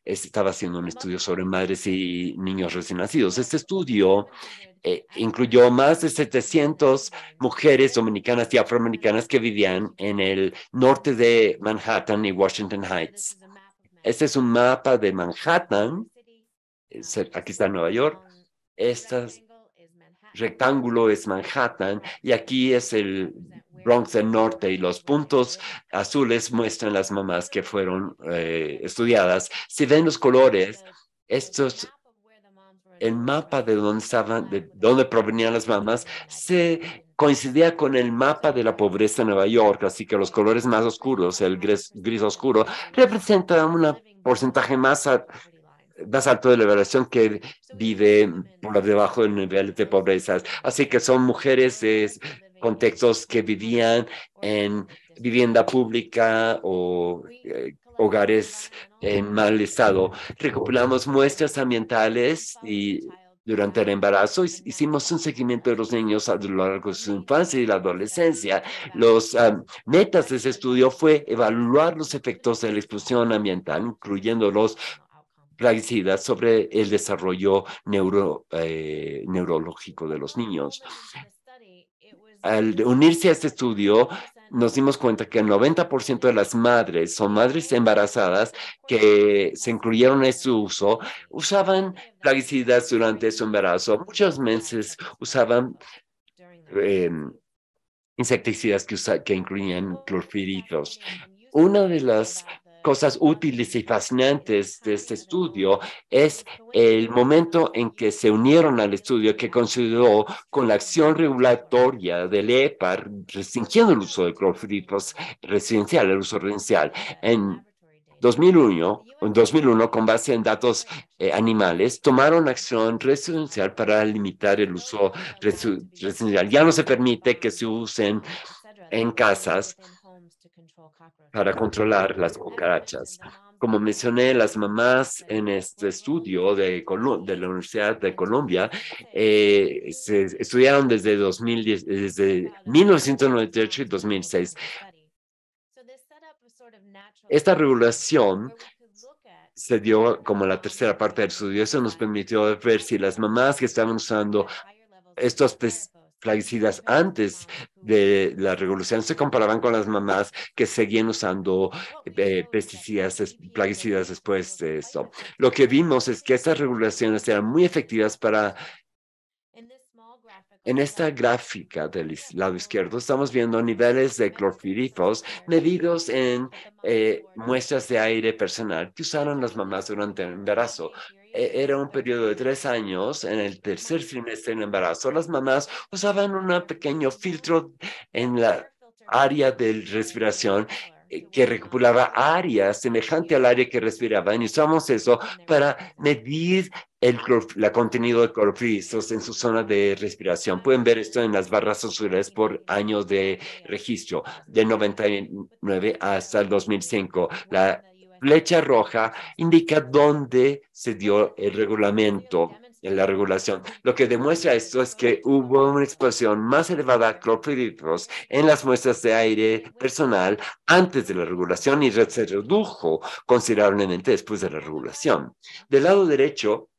estaba haciendo un estudio sobre madres y niños recién nacidos. Este estudio eh, incluyó más de 700 mujeres dominicanas y afroamericanas que vivían en el norte de Manhattan y Washington Heights. Este es un mapa de Manhattan. Eh, aquí está Nueva York. Estas rectángulo es Manhattan y aquí es el Bronx del Norte y los puntos azules muestran las mamás que fueron eh, estudiadas. Si ven los colores, estos el mapa de dónde estaban, de dónde provenían las mamás, se coincidía con el mapa de la pobreza en Nueva York, así que los colores más oscuros, el gris, oscuro, representan un porcentaje más más alto de la población que vive por debajo del nivel de pobreza. Así que son mujeres de contextos que vivían en vivienda pública o eh, hogares en mal estado. Recopilamos muestras ambientales y durante el embarazo hicimos un seguimiento de los niños a lo largo de su infancia y la adolescencia. Los ah, metas de ese estudio fue evaluar los efectos de la exposición ambiental, incluyendo los plaguicidas sobre el desarrollo eh, neurológico de los niños. Al unirse a este estudio, nos dimos cuenta que el 90% de las madres o madres embarazadas que se incluyeron en su este uso, usaban plaguicidas durante su embarazo. Muchos meses usaban em, insecticidas que, que incluían clorfiritos. Una de las cosas útiles y fascinantes de este estudio es el momento en que se unieron al estudio que coincidió con la acción regulatoria del EPAR restringiendo el uso de clorofritos residencial, el uso residencial. En 2001, en 2001, con base en datos eh, animales, tomaron acción residencial para limitar el uso residencial. Ya no se permite que se usen en casas para controlar las cucarachas. Como mencioné, las mamás en este estudio de, de la Universidad de Colombia eh, se estudiaron desde, 2010, desde 1998 y 2006. Esta regulación se dio como la tercera parte del estudio. Eso nos permitió ver si las mamás que estaban usando estos plaguicidas antes de la revolución se comparaban con las mamás que seguían usando eh, pesticidas, plaguicidas después de esto. Lo que vimos es que estas regulaciones eran muy efectivas para... En esta gráfica del lado izquierdo estamos viendo niveles de clorfirifos medidos en eh, muestras de aire personal que usaron las mamás durante el embarazo. E, era un periodo de tres años, en el tercer trimestre en embarazo, las mamás usaban un pequeño filtro en la área de respiración eh, que recopilaba áreas semejante al área que respiraban y usamos eso para medir el la contenido de clorofisos en su zona de respiración. Pueden ver esto en las barras azules por años de registro, del 99 hasta el 2005. La flecha roja indica dónde se dio el regulamento, la regulación. Lo que demuestra esto es que hubo una exposición más elevada a clorpiridos en las muestras de aire personal antes de la regulación y se redujo considerablemente después de la regulación. Del lado derecho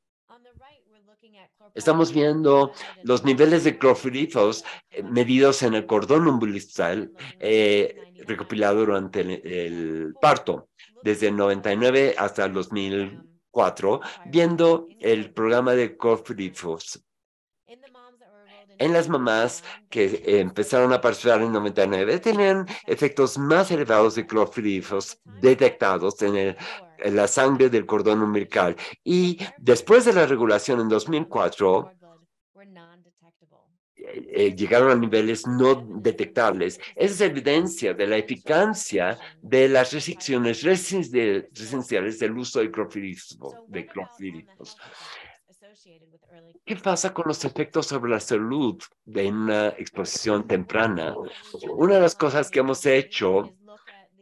Estamos viendo los niveles de clorfilifos eh, medidos en el cordón umbilical eh, recopilado durante el, parto, desde el 99 hasta el 2004, viendo el programa de clorfilifos en las mamás que empezaron a participar en 99 tenían efectos más elevados de clorfilifos detectados en el eh, la sangre del cordón umbilical. Y después de la regulación en 2004, eh, eh, llegaron a niveles no detectables. Esa es evidencia de la eficacia de las restricciones residenciales del uso de clorofilitos. ¿Qué pasa con los efectos sobre la salud de una exposición temprana? Una de las cosas que hemos hecho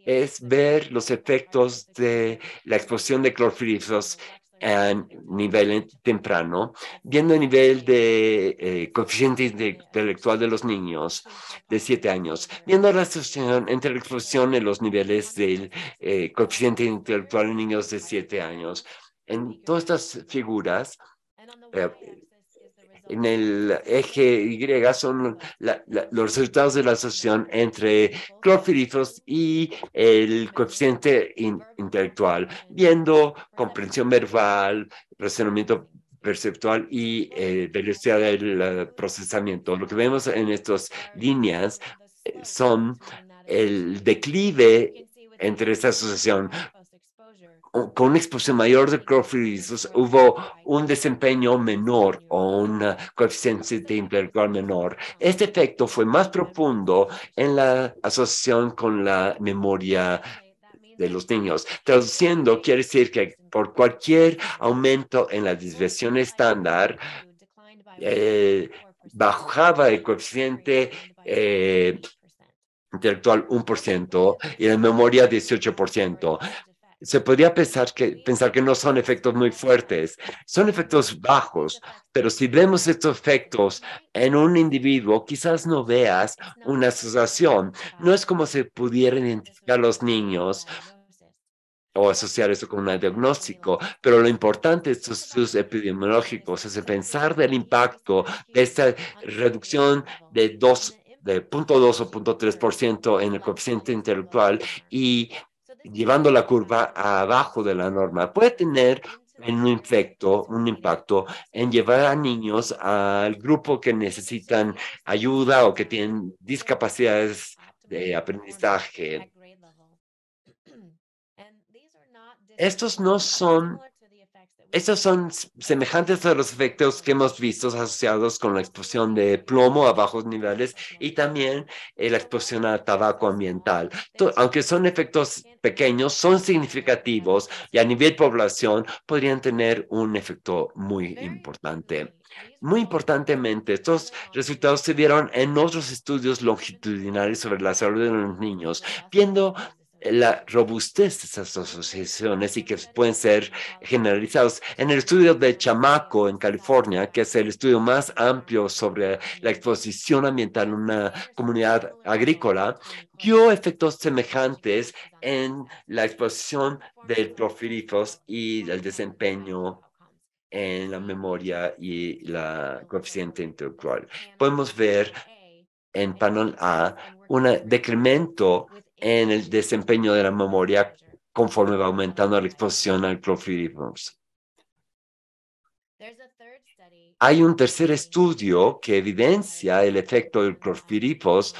es ver los efectos de la exposición de clorofilos a nivel temprano, viendo el nivel de eh, coeficiente intelectual de los niños de siete años, viendo la asociación entre la exposición y los niveles del eh, coeficiente intelectual de niños de siete años. En todas estas figuras, eh, en el eje Y son los resultados de la asociación entre clorfirifos y el coeficiente intelectual, viendo comprensión verbal, razonamiento perceptual y eh, velocidad del eh, procesamiento. Lo que vemos en estas líneas eh, son el declive entre esta asociación con una exposición mayor de clorofilisos hubo un desempeño menor o un coeficiente de intelectual menor. Este efecto fue más profundo en la asociación con la memoria de los niños. Traduciendo, quiere decir que por cualquier aumento en la desviación estándar, eh, bajaba el coeficiente eh, intelectual 1% y la memoria 18% se podría pensar que, pensar que no son efectos muy fuertes, son efectos bajos, pero si vemos estos efectos en un individuo, quizás no veas una asociación. No es como se si pudieran identificar los niños o asociar eso con un diagnóstico, pero lo importante de estos estudios epidemiológicos es pensar del impacto de esta reducción de dos de 0.2 o 0.3% en el coeficiente intelectual y llevando la curva abajo de la norma. Puede tener en un un impacto en llevar a niños al grupo que necesitan ayuda o que tienen discapacidades de aprendizaje. Estos no son estos son semejantes a los efectos que hemos visto asociados con la exposición de plomo a bajos niveles y también eh, la exposición a tabaco ambiental. aunque son efectos pequeños, son significativos y a nivel población podrían tener un efecto muy importante. Muy importantemente, estos resultados se vieron en otros estudios longitudinales sobre la salud de los niños, viendo la robustez de esas asociaciones y que pueden ser generalizados. En el estudio de Chamaco, en California, que es el estudio más amplio sobre la exposición ambiental en una comunidad agrícola, dio efectos semejantes en la exposición del profilifos y el desempeño en la memoria y la coeficiente intelectual. Podemos ver en panel A un decremento en el desempeño de la memoria conforme va aumentando la exposición al clofridipros. Hay un tercer estudio que evidencia el efecto del clorfiripos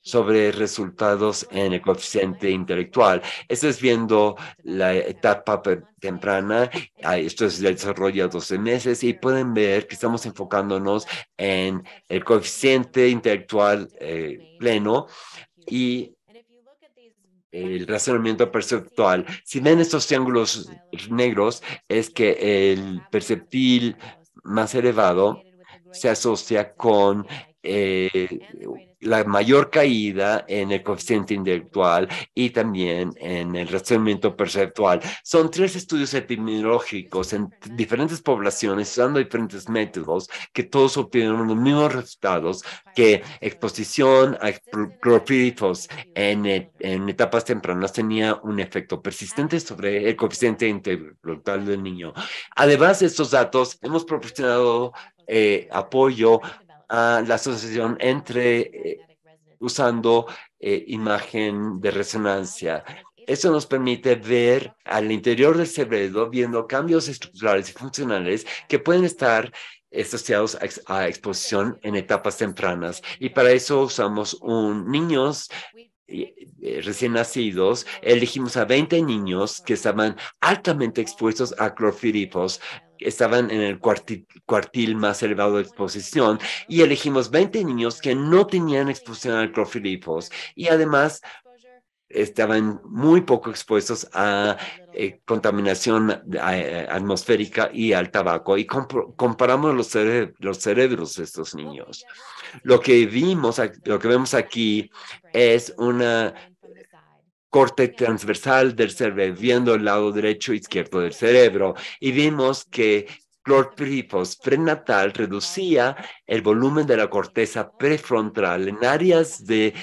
sobre resultados en el coeficiente intelectual. Esto es viendo la etapa temprana, esto es el desarrollo a 12 meses y pueden ver que estamos enfocándonos en el coeficiente intelectual eh, pleno y el razonamiento perceptual, si ven estos triángulos negros, es que el perceptil más elevado se asocia con eh, la mayor caída en el coeficiente intelectual y también en el razonamiento perceptual. Son tres estudios epidemiológicos en diferentes poblaciones usando diferentes métodos que todos obtuvieron los mismos resultados que exposición a clorpiritos en, en etapas tempranas tenía un efecto persistente sobre el coeficiente intelectual del niño. Además de estos datos, hemos proporcionado eh, apoyo la asociación entre eh, usando eh, imagen de resonancia. Eso nos permite ver al interior del cerebro, viendo cambios estructurales y funcionales que pueden estar asociados a, exposición en etapas tempranas. Y para eso usamos un niños eh, recién nacidos, elegimos a 20 niños que estaban altamente expuestos a clorfiripos estaban en el cuartil, más elevado de exposición y elegimos 20 niños que no tenían exposición al crofilipos y además estaban muy poco expuestos a eh, contaminación eh, atmosférica y al tabaco y comparamos los, los cerebros de estos niños. Lo que vimos, lo que vemos aquí es una corte transversal del cerebro, viendo el lado derecho e izquierdo del cerebro, y vimos que clorpirifos prenatal reducía el volumen de la corteza prefrontal en áreas del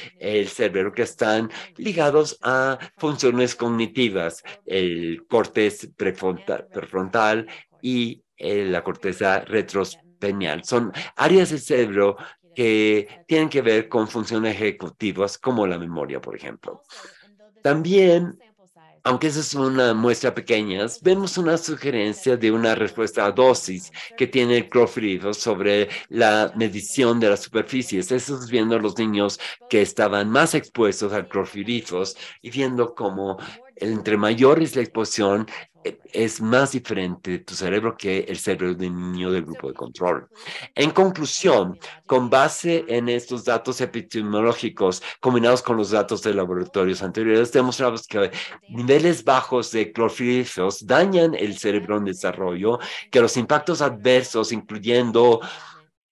cerebro que están ligados a funciones cognitivas, el corte prefrontal, y eh, la corteza retrospeñal. Son áreas del cerebro que tienen que ver con funciones ejecutivas como la memoria, por ejemplo. También, aunque esa es una muestra pequeña, vemos una sugerencia de una respuesta a dosis que tiene el sobre la medición de las superficies. Eso es viendo los niños que estaban más expuestos al crofirifos y viendo cómo entre mayor es la exposición, e, es más diferente tu cerebro que el cerebro del niño del grupo de control. En conclusión, con base en estos datos epidemiológicos combinados con los datos de laboratorios anteriores, demostramos que niveles bajos de clorfilifos dañan el cerebro en desarrollo, que los impactos adversos, incluyendo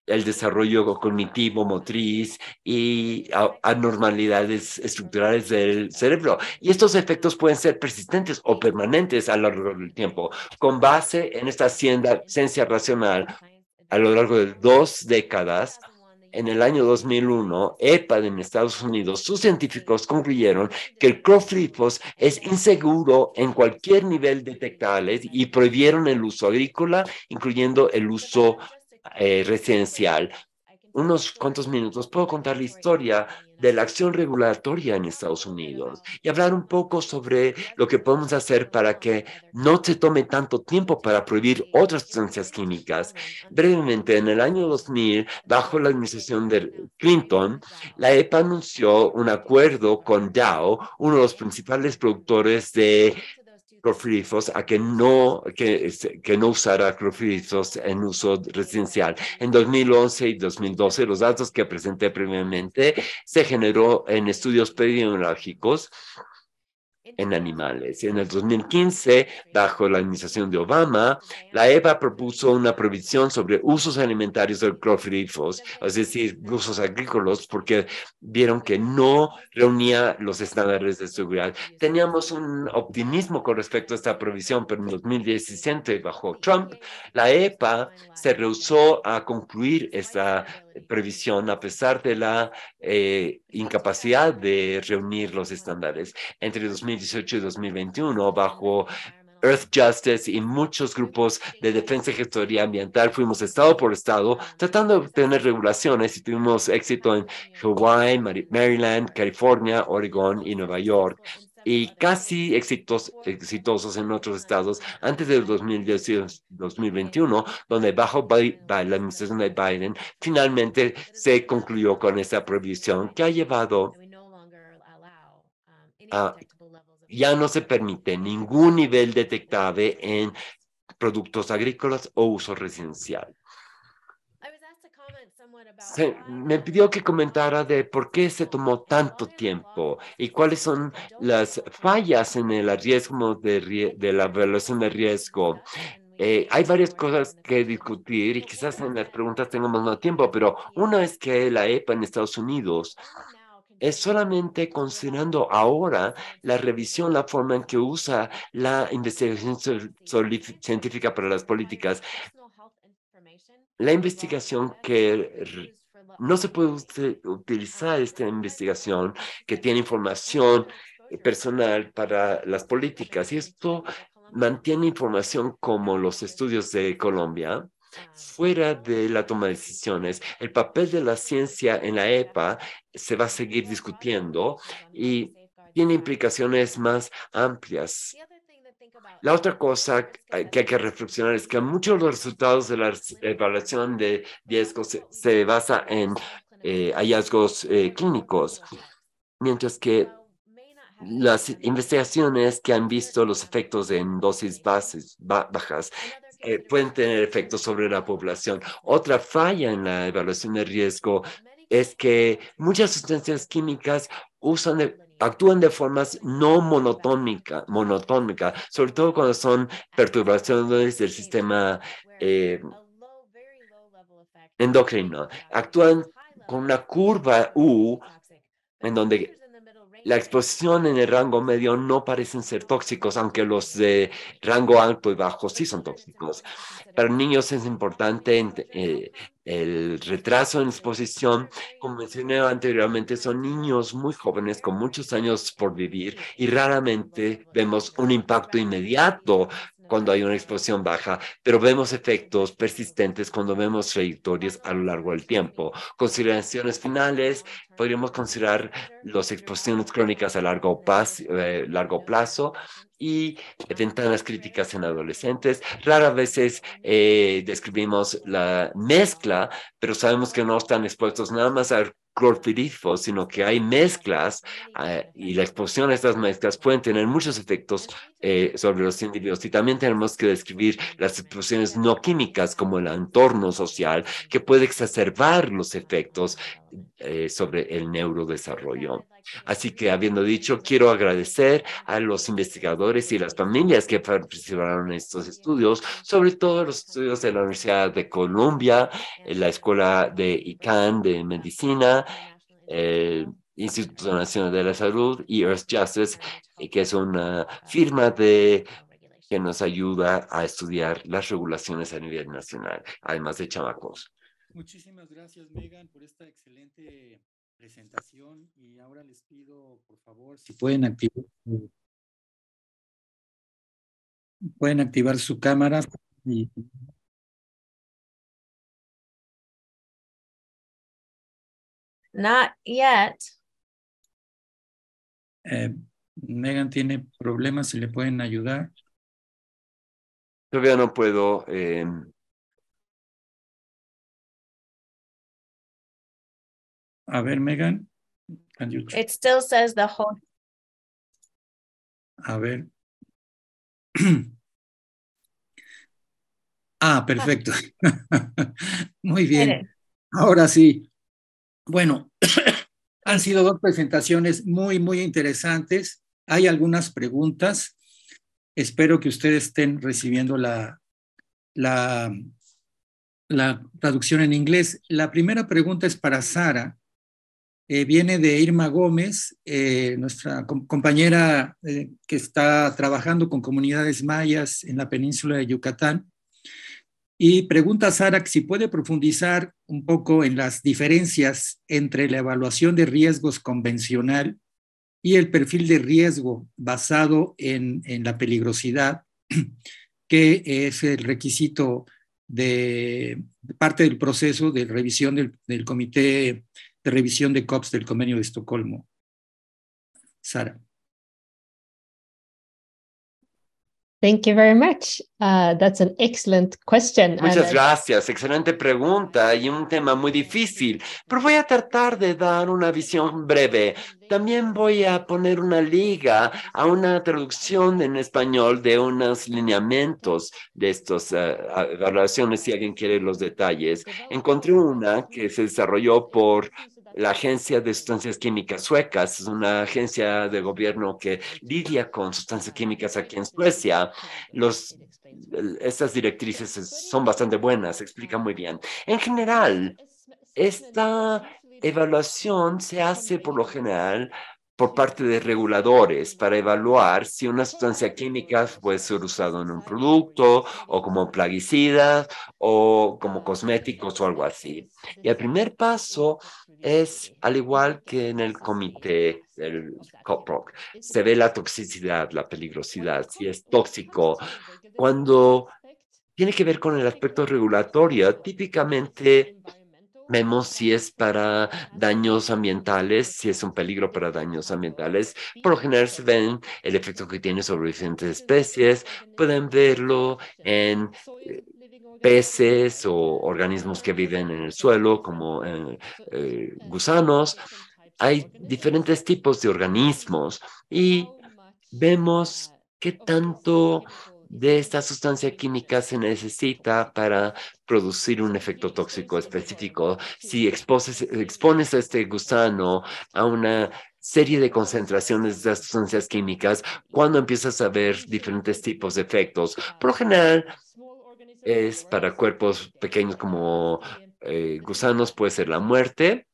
el desarrollo cognitivo, motriz y anormalidades estructurales del cerebro. Y estos efectos pueden ser persistentes o permanentes a lo largo del tiempo. Con base en esta ciencia racional, a lo largo de dos décadas, en el año 2001, EPA en Estados Unidos, sus científicos concluyeron que el croflipos es inseguro en cualquier nivel detectable y prohibieron el uso agrícola, incluyendo el uso eh, residencial. Unos cuantos minutos puedo contar la historia de la acción regulatoria en Estados Unidos y hablar un poco sobre lo que podemos hacer para que no se tome tanto tiempo para prohibir otras sustancias químicas. Brevemente, en el año 2000, bajo la administración de Clinton, la EPA anunció un acuerdo con Dow, uno de los principales productores de a que no, que, este, que no usara clorfirifos en uso residencial. En 2011 y 2012, los datos que presenté previamente se generó en estudios epidemiológicos en animales. En el 2015, bajo la administración de Obama, la EPA propuso una prohibición sobre usos alimentarios del clorofilifos, es decir, usos agrícolas, porque vieron que no reunía los estándares de seguridad. Teníamos un optimismo con respecto a esta prohibición, pero en 2017, bajo Trump, la EPA se rehusó a concluir esta previsión a pesar de la eh, incapacidad de reunir los estándares. Entre 2018 y 2021, bajo Earth Justice y muchos grupos de defensa y gestoría ambiental. Fuimos estado por estado tratando de obtener regulaciones y tuvimos éxito en Hawaii, Maryland, California, Oregon y Nueva York y casi exitosos en otros estados antes del 2021, donde bajo la administración de Biden finalmente se concluyó con esa prohibición que ha llevado a ya no se permite ningún nivel detectable en productos agrícolas o uso residencial me pidió que comentara de por qué se tomó tanto tiempo y cuáles son las fallas en el riesgo de, la evaluación de riesgo. Eh, hay varias cosas que discutir y quizás en las preguntas tengamos más tiempo, pero una es que la EPA en Estados Unidos es solamente considerando ahora la revisión, la forma en que usa la investigación científica para las políticas, la investigación que no se puede utilizar esta investigación que tiene información personal para las políticas y esto mantiene información como los estudios de Colombia fuera de la toma de decisiones. El papel de la ciencia en la EPA se va a seguir discutiendo y tiene implicaciones más amplias la otra cosa que hay que reflexionar es que muchos de los resultados de la evaluación de riesgo se, basa en eh, hallazgos eh, clínicos, mientras que las investigaciones que han visto los efectos en dosis bajas eh, pueden tener efectos sobre la población. Otra falla en la evaluación de riesgo es que muchas sustancias químicas usan actúan de formas no monotónica, monotónica, sobre todo cuando son perturbaciones del sistema eh, endocrino. Actúan con una curva U en donde la exposición en el rango medio no parecen ser tóxicos, aunque los de rango alto y bajo sí son tóxicos. Para niños es importante eh, el retraso en exposición. Como mencioné anteriormente, son niños muy jóvenes con muchos años por vivir y raramente vemos un impacto inmediato cuando hay una exposición baja, pero vemos efectos persistentes cuando vemos trayectorias a lo largo del tiempo. Consideraciones finales, podríamos considerar las exposiciones crónicas a eh, largo, plazo, y ventanas críticas en adolescentes. Rara veces eh, describimos la mezcla, pero sabemos que no están expuestos nada más a clorpirifos, sino que hay mezclas ah, y la exposición a estas mezclas pueden tener muchos efectos eh, sobre los individuos. Y también tenemos que describir las exposiciones no químicas como el entorno social, que puede exacerbar los efectos eh, sobre el neurodesarrollo. Así que, habiendo dicho, quiero agradecer a los investigadores y las familias que participaron en estos estudios, sobre todo los estudios de la Universidad de Columbia, la Escuela de ICANN de Medicina, el eh, Instituto Nacional de la Salud y Earth Justice, eh, que es una um, firma que nos ayuda a estudiar las regulaciones a nivel nacional, además de chamacos. Muchísimas gracias, Megan, por esta excelente presentación y ahora les pido, por favor, si pueden activar, pueden activar su cámara y Not yet. Eh, Megan tiene problemas, si le pueden ayudar. Todavía no puedo eh, A ver, Megan, It still says the whole. A ver. *clears throat* ah, perfecto. *laughs* Muy bien. Ahora sí. Bueno, *clears throat* han sido dos presentaciones muy, muy interesantes. Hay algunas preguntas. Espero que ustedes estén recibiendo la, la, la traducción en inglés. La primera pregunta es para Sara. Eh, viene de Irma Gómez, eh, nuestra compañera eh, que está trabajando con comunidades mayas en la península de Yucatán. Y pregunta a Sara si puede profundizar un poco en las diferencias entre la evaluación de riesgos convencional y el perfil de riesgo basado en, la peligrosidad, *clears throat* que es el requisito de, parte del proceso de revisión del comité revisión de COPS del Convenio de Estocolmo. Sara. Thank you very much. Uh, that's an excellent question. Muchas gracias. Excelente pregunta y un tema muy difícil, pero voy a tratar de dar una visión breve. También voy a poner una liga a una traducción en español de unos lineamientos de estas eh, evaluaciones si alguien quiere los detalles. Encontré una que se desarrolló por la Agencia de Sustancias Químicas Suecas, es una agencia de gobierno que lidia con sustancias químicas aquí en Suecia. Los, estas directrices son bastante buenas, explica muy bien. En general, esta evaluación se hace por lo general por parte de reguladores para evaluar si una sustancia química puede ser usada en un producto o como plaguicida, o como cosméticos o algo así. Y el primer paso es al igual que en el comité, del COPROC. Se ve la toxicidad, la peligrosidad, si es tóxico. Cuando tiene que ver con el aspecto regulatorio, típicamente vemos si es para daños ambientales, si es un peligro para daños ambientales. Por lo general se ven el efecto que tiene sobre diferentes especies, pueden verlo en eh, peces o organismos que viven en el suelo, como eh, eh, gusanos. Hay diferentes tipos de organismos y vemos qué tanto de esta sustancia química se necesita para producir un efecto tóxico específico. Si expones a este gusano a una serie de concentraciones de sustancias químicas, cuando empiezas a ver diferentes tipos de efectos. Por lo general, es para cuerpos pequeños como eh, gusanos, puede ser la muerte,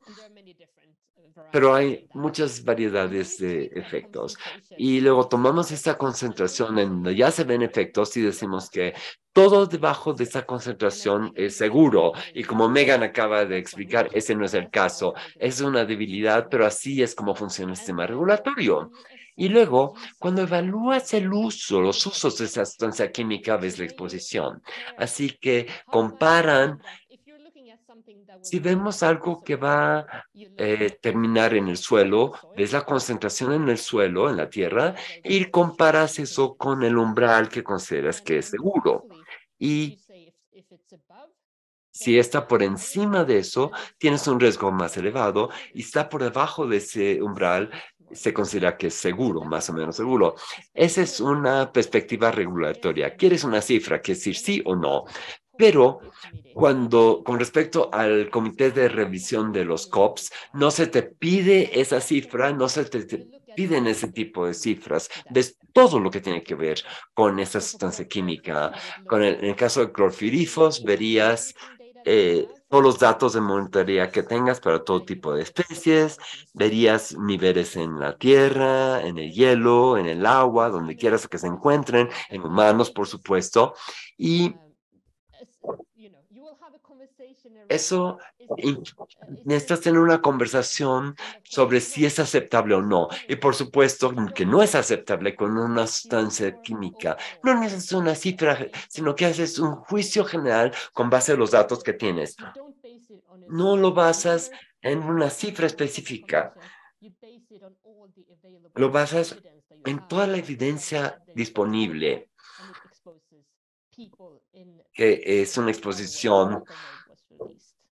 pero hay muchas variedades de efectos. Y luego tomamos esa concentración en ya se ven efectos y decimos que todo debajo de esa concentración es seguro. Y como Megan acaba de explicar, ese no es el caso. Es una debilidad, pero así es como funciona el sistema regulatorio. Y luego, cuando evalúas el uso, los usos de esa sustancia química, ves la exposición. Así que comparan si vemos algo que va a eh, terminar en el suelo, ves la concentración en el suelo, en la tierra, y comparas eso con el umbral que consideras que es seguro. Y si está por encima de eso, tienes un riesgo más elevado y está por debajo de ese umbral, se considera que es seguro, más o menos seguro. Esa es una perspectiva regulatoria. Quieres una cifra, que decir sí o no. Pero cuando, con respecto al comité de revisión de los COPS, no se te pide esa cifra, no se te, piden ese tipo de cifras de todo lo que tiene que ver con esa sustancia química. Con el, en el caso de clorfirifos, verías eh, todos los datos de monitoría que tengas para todo tipo de especies, verías niveles en la tierra, en el hielo, en el agua, donde quieras que se encuentren, en humanos, por supuesto, y eso uh, necesitas tener una conversación sobre si es aceptable o no. Y por supuesto que no es aceptable con una sustancia química. No necesitas una cifra, sino que haces un juicio general con base en los datos que tienes. No lo basas en una cifra específica. Lo basas en toda la evidencia disponible, que es una exposición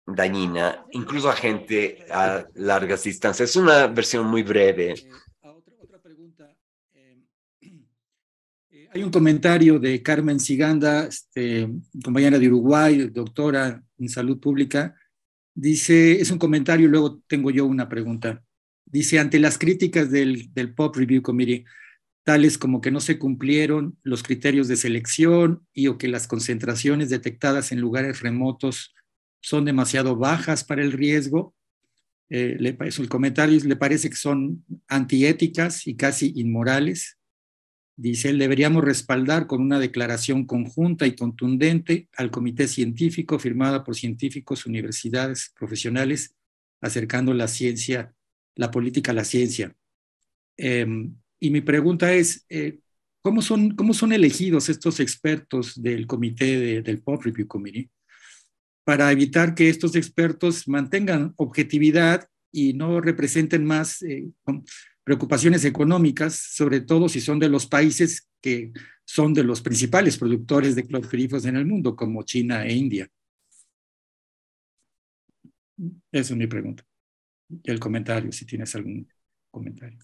dañina, incluso a gente a largas distancias. Es una versión muy breve. Eh, eh, *clears throat* eh, hay un comentario de Carmen Siganda, este, compañera de Uruguay, doctora en salud pública. Dice, es un comentario luego tengo yo una pregunta. Dice, ante las críticas del, del Pop Review Committee, tales como que no se cumplieron los criterios de selección y o que las concentraciones detectadas en lugares remotos son demasiado bajas para el riesgo. Eh, le, el comentarios le parece que son antiéticas y casi inmorales. Dice él, deberíamos respaldar con una declaración conjunta y contundente al comité científico firmada por científicos, universidades, profesionales, acercando la ciencia, la política a la ciencia. Em, y mi pregunta es, eh, ¿cómo, son, ¿cómo son elegidos estos expertos del comité del Pop Review Committee? para evitar que estos expertos mantengan objetividad y no representen más eh, preocupaciones económicas, sobre todo si son de los países que son de los principales productores de clorpirifos en el mundo, como China e India. Esa es mi pregunta. El comentario, si tienes algún comentario.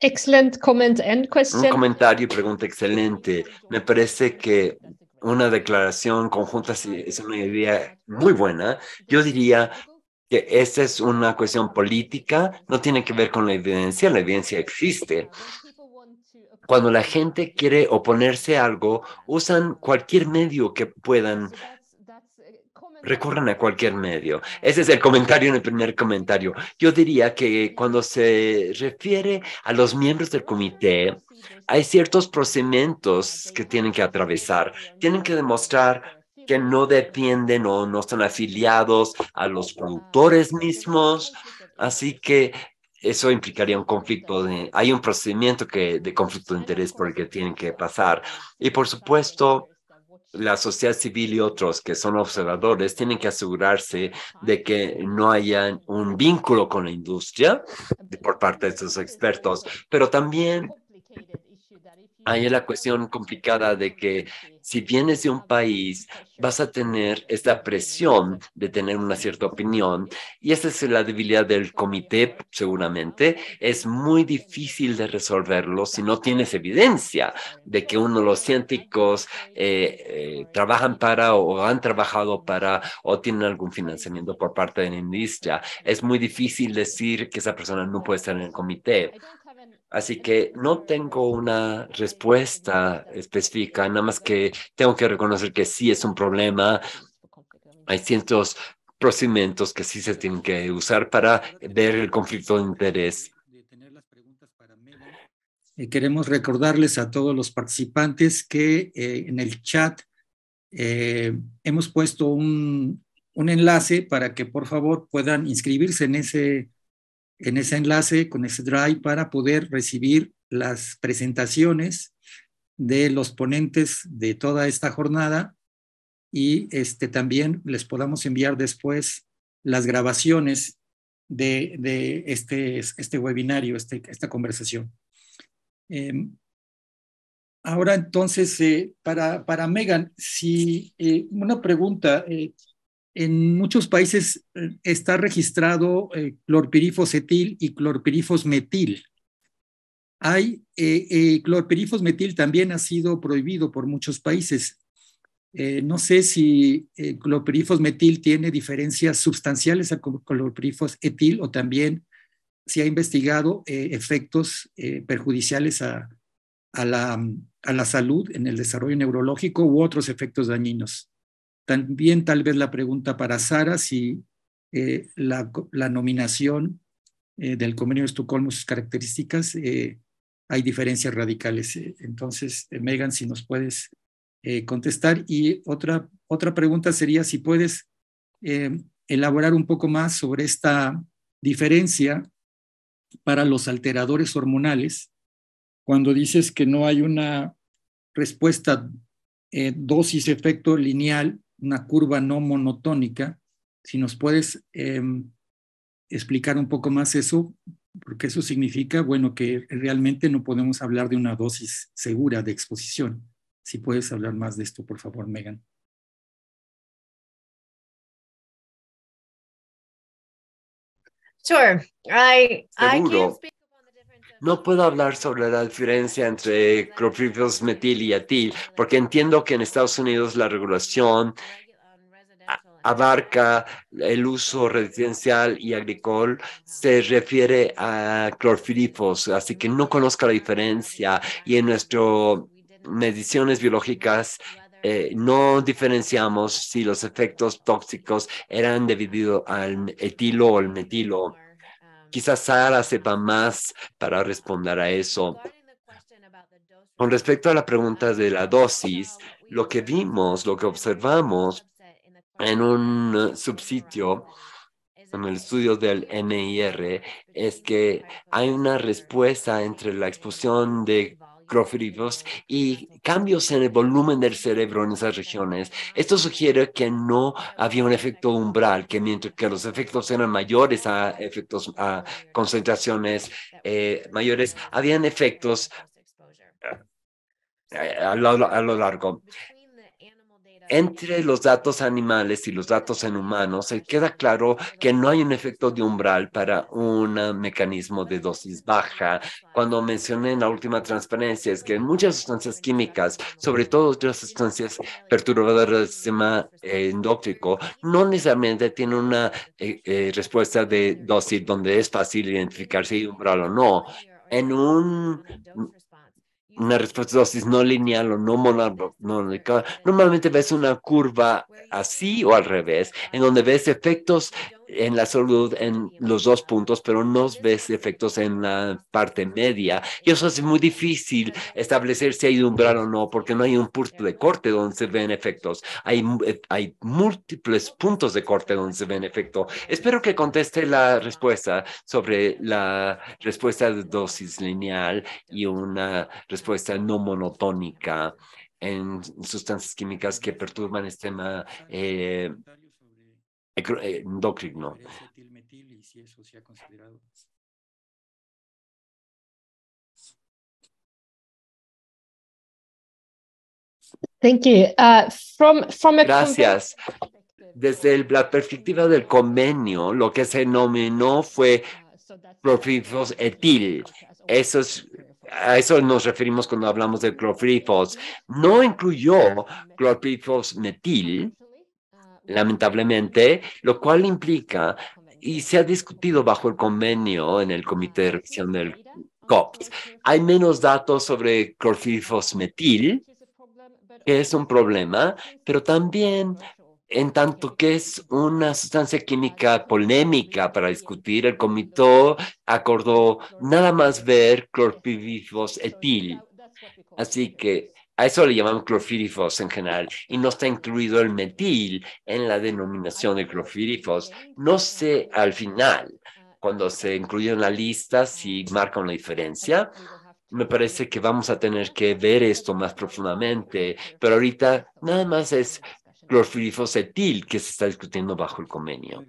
Excelente comment and question. Un comentario y pregunta excelente. Me parece que una declaración conjunta es una idea muy buena. Yo diría que esa es una cuestión política, no tiene que ver con la evidencia, la evidencia existe. Cuando la gente quiere oponerse a algo, usan cualquier medio que puedan recurran a cualquier medio. Ese es el comentario en el primer comentario. Yo diría que cuando se refiere a los miembros del comité, hay ciertos procedimientos que tienen que atravesar. Tienen que demostrar que no dependen o no están afiliados a los productores mismos. Así que eso implicaría un conflicto de, hay un procedimiento que, de conflicto de interés por el que tienen que pasar. Y por supuesto, la sociedad civil y otros que son observadores tienen que asegurarse de que no haya un vínculo con la industria por parte de estos expertos, pero también hay la cuestión complicada de que si vienes de un país, vas a tener esta presión de tener una cierta opinión y esa es la debilidad del comité, seguramente. Es muy difícil de resolverlo si no tienes evidencia de que uno de los científicos eh, eh, trabajan para o han trabajado para o tienen algún financiamiento por parte de la industria. Es muy difícil decir que esa persona no puede estar en el comité. Así que no tengo una respuesta específica, nada más que tengo que reconocer que sí es un problema. Hay cientos procedimientos que sí se tienen que usar para ver el conflicto de interés. Eh, queremos recordarles a todos los participantes que eh, en el chat eh, hemos puesto un, un enlace para que por favor puedan inscribirse en ese en ese enlace con ese drive para poder recibir las presentaciones de los ponentes de toda esta jornada y este, también les podamos enviar después las grabaciones de, este, este webinario, este, esta conversación. Em, ahora entonces, eh, para, para Megan, si eh, una pregunta, eh, en muchos países eh, está registrado eh, clorpirifos etil y clorpirifos metil. Hay eh, clorpirifos metil también ha sido prohibido por muchos países. no sé si clorpirifos metil tiene diferencias sustanciales a clorpirifos etil o también si ha investigado efectos perjudiciales a la salud en el desarrollo neurológico u otros efectos dañinos. También tal vez la pregunta para Sara, si eh, la, nominación eh, del convenio de Estocolmo, sus características, eh, hay diferencias radicales. Entonces, Megan, si nos puedes contestar. Y otra, otra pregunta sería si puedes elaborar un poco más sobre esta diferencia para los alteradores hormonales, cuando dices que no hay una respuesta dosis-efecto lineal una curva no monotónica. Si nos puedes em, explicar un poco más eso, porque eso significa, bueno, que realmente no podemos hablar de una dosis segura de exposición. Si puedes hablar más de esto, por favor, Megan. Sure. I, I can't speak no puedo hablar sobre la diferencia entre clorpirifos metil y etil porque entiendo que en Estados Unidos la regulación abarca el uso residencial y agrícola. se refiere a clorpirifos, así que no conozco la diferencia y en nuestras mediciones biológicas eh, no diferenciamos si los efectos tóxicos eran debido al etilo o al metilo. Quizás Sara sepa más para responder a eso. Con respecto a la pregunta de la dosis, lo que vimos, lo que observamos en un eh, subsitio en el estudio del NIR es que hay una respuesta entre la exposición de y cambios en el volumen del cerebro en esas regiones. Esto sugiere que no había un efecto umbral, que mientras que los efectos eran mayores a efectos a concentraciones eh, mayores, habían efectos eh, a lo, largo entre los datos animales y los datos en humanos, se queda claro que no hay un efecto de umbral para un mecanismo de dosis baja. Cuando mencioné en la última transparencia es que en muchas sustancias químicas, sobre todo las sustancias perturbadoras del sistema endócrico, no necesariamente tienen una eh, eh, respuesta de dosis donde es fácil identificar si hay umbral o no. En un una respuesta dosis no lineal o no monarca, normalmente ves una curva pues, así o al revés, en donde ves efectos en la salud en los dos puntos, pero no ves efectos en la parte media. Y eso es muy difícil establecer si hay umbral o no, porque no hay un punto de corte donde se ven efectos. Hay, hay múltiples puntos de corte donde se ven efectos. Espero que conteste la respuesta sobre la respuesta de dosis lineal y una respuesta no monotónica en sustancias químicas que perturban este tema eh, endocrino. Eh, eh, y Thank uh, from, Gracias. Desde la perspectiva del convenio, lo que se nominó fue profifos etil. Eso es, a eso nos referimos cuando hablamos de clorprifos. No incluyó clorprifos metil, lamentablemente, lo cual implica, y se ha discutido bajo el convenio en el Comité de Revisión del COPS, hay menos datos sobre metil, que es un problema, pero también en tanto que es una sustancia química polémica para discutir, el comité acordó nada más ver clorpivifos etil. Así que a eso le llamamos clorfirifos en general y no está incluido el metil en la denominación de clorfirifos. No sé al final, cuando se incluye en la lista, si marcan la diferencia. Me parece que vamos a tener que ver esto más profundamente, pero ahorita nada más es clorfirifos etil que se está discutiendo bajo el convenio.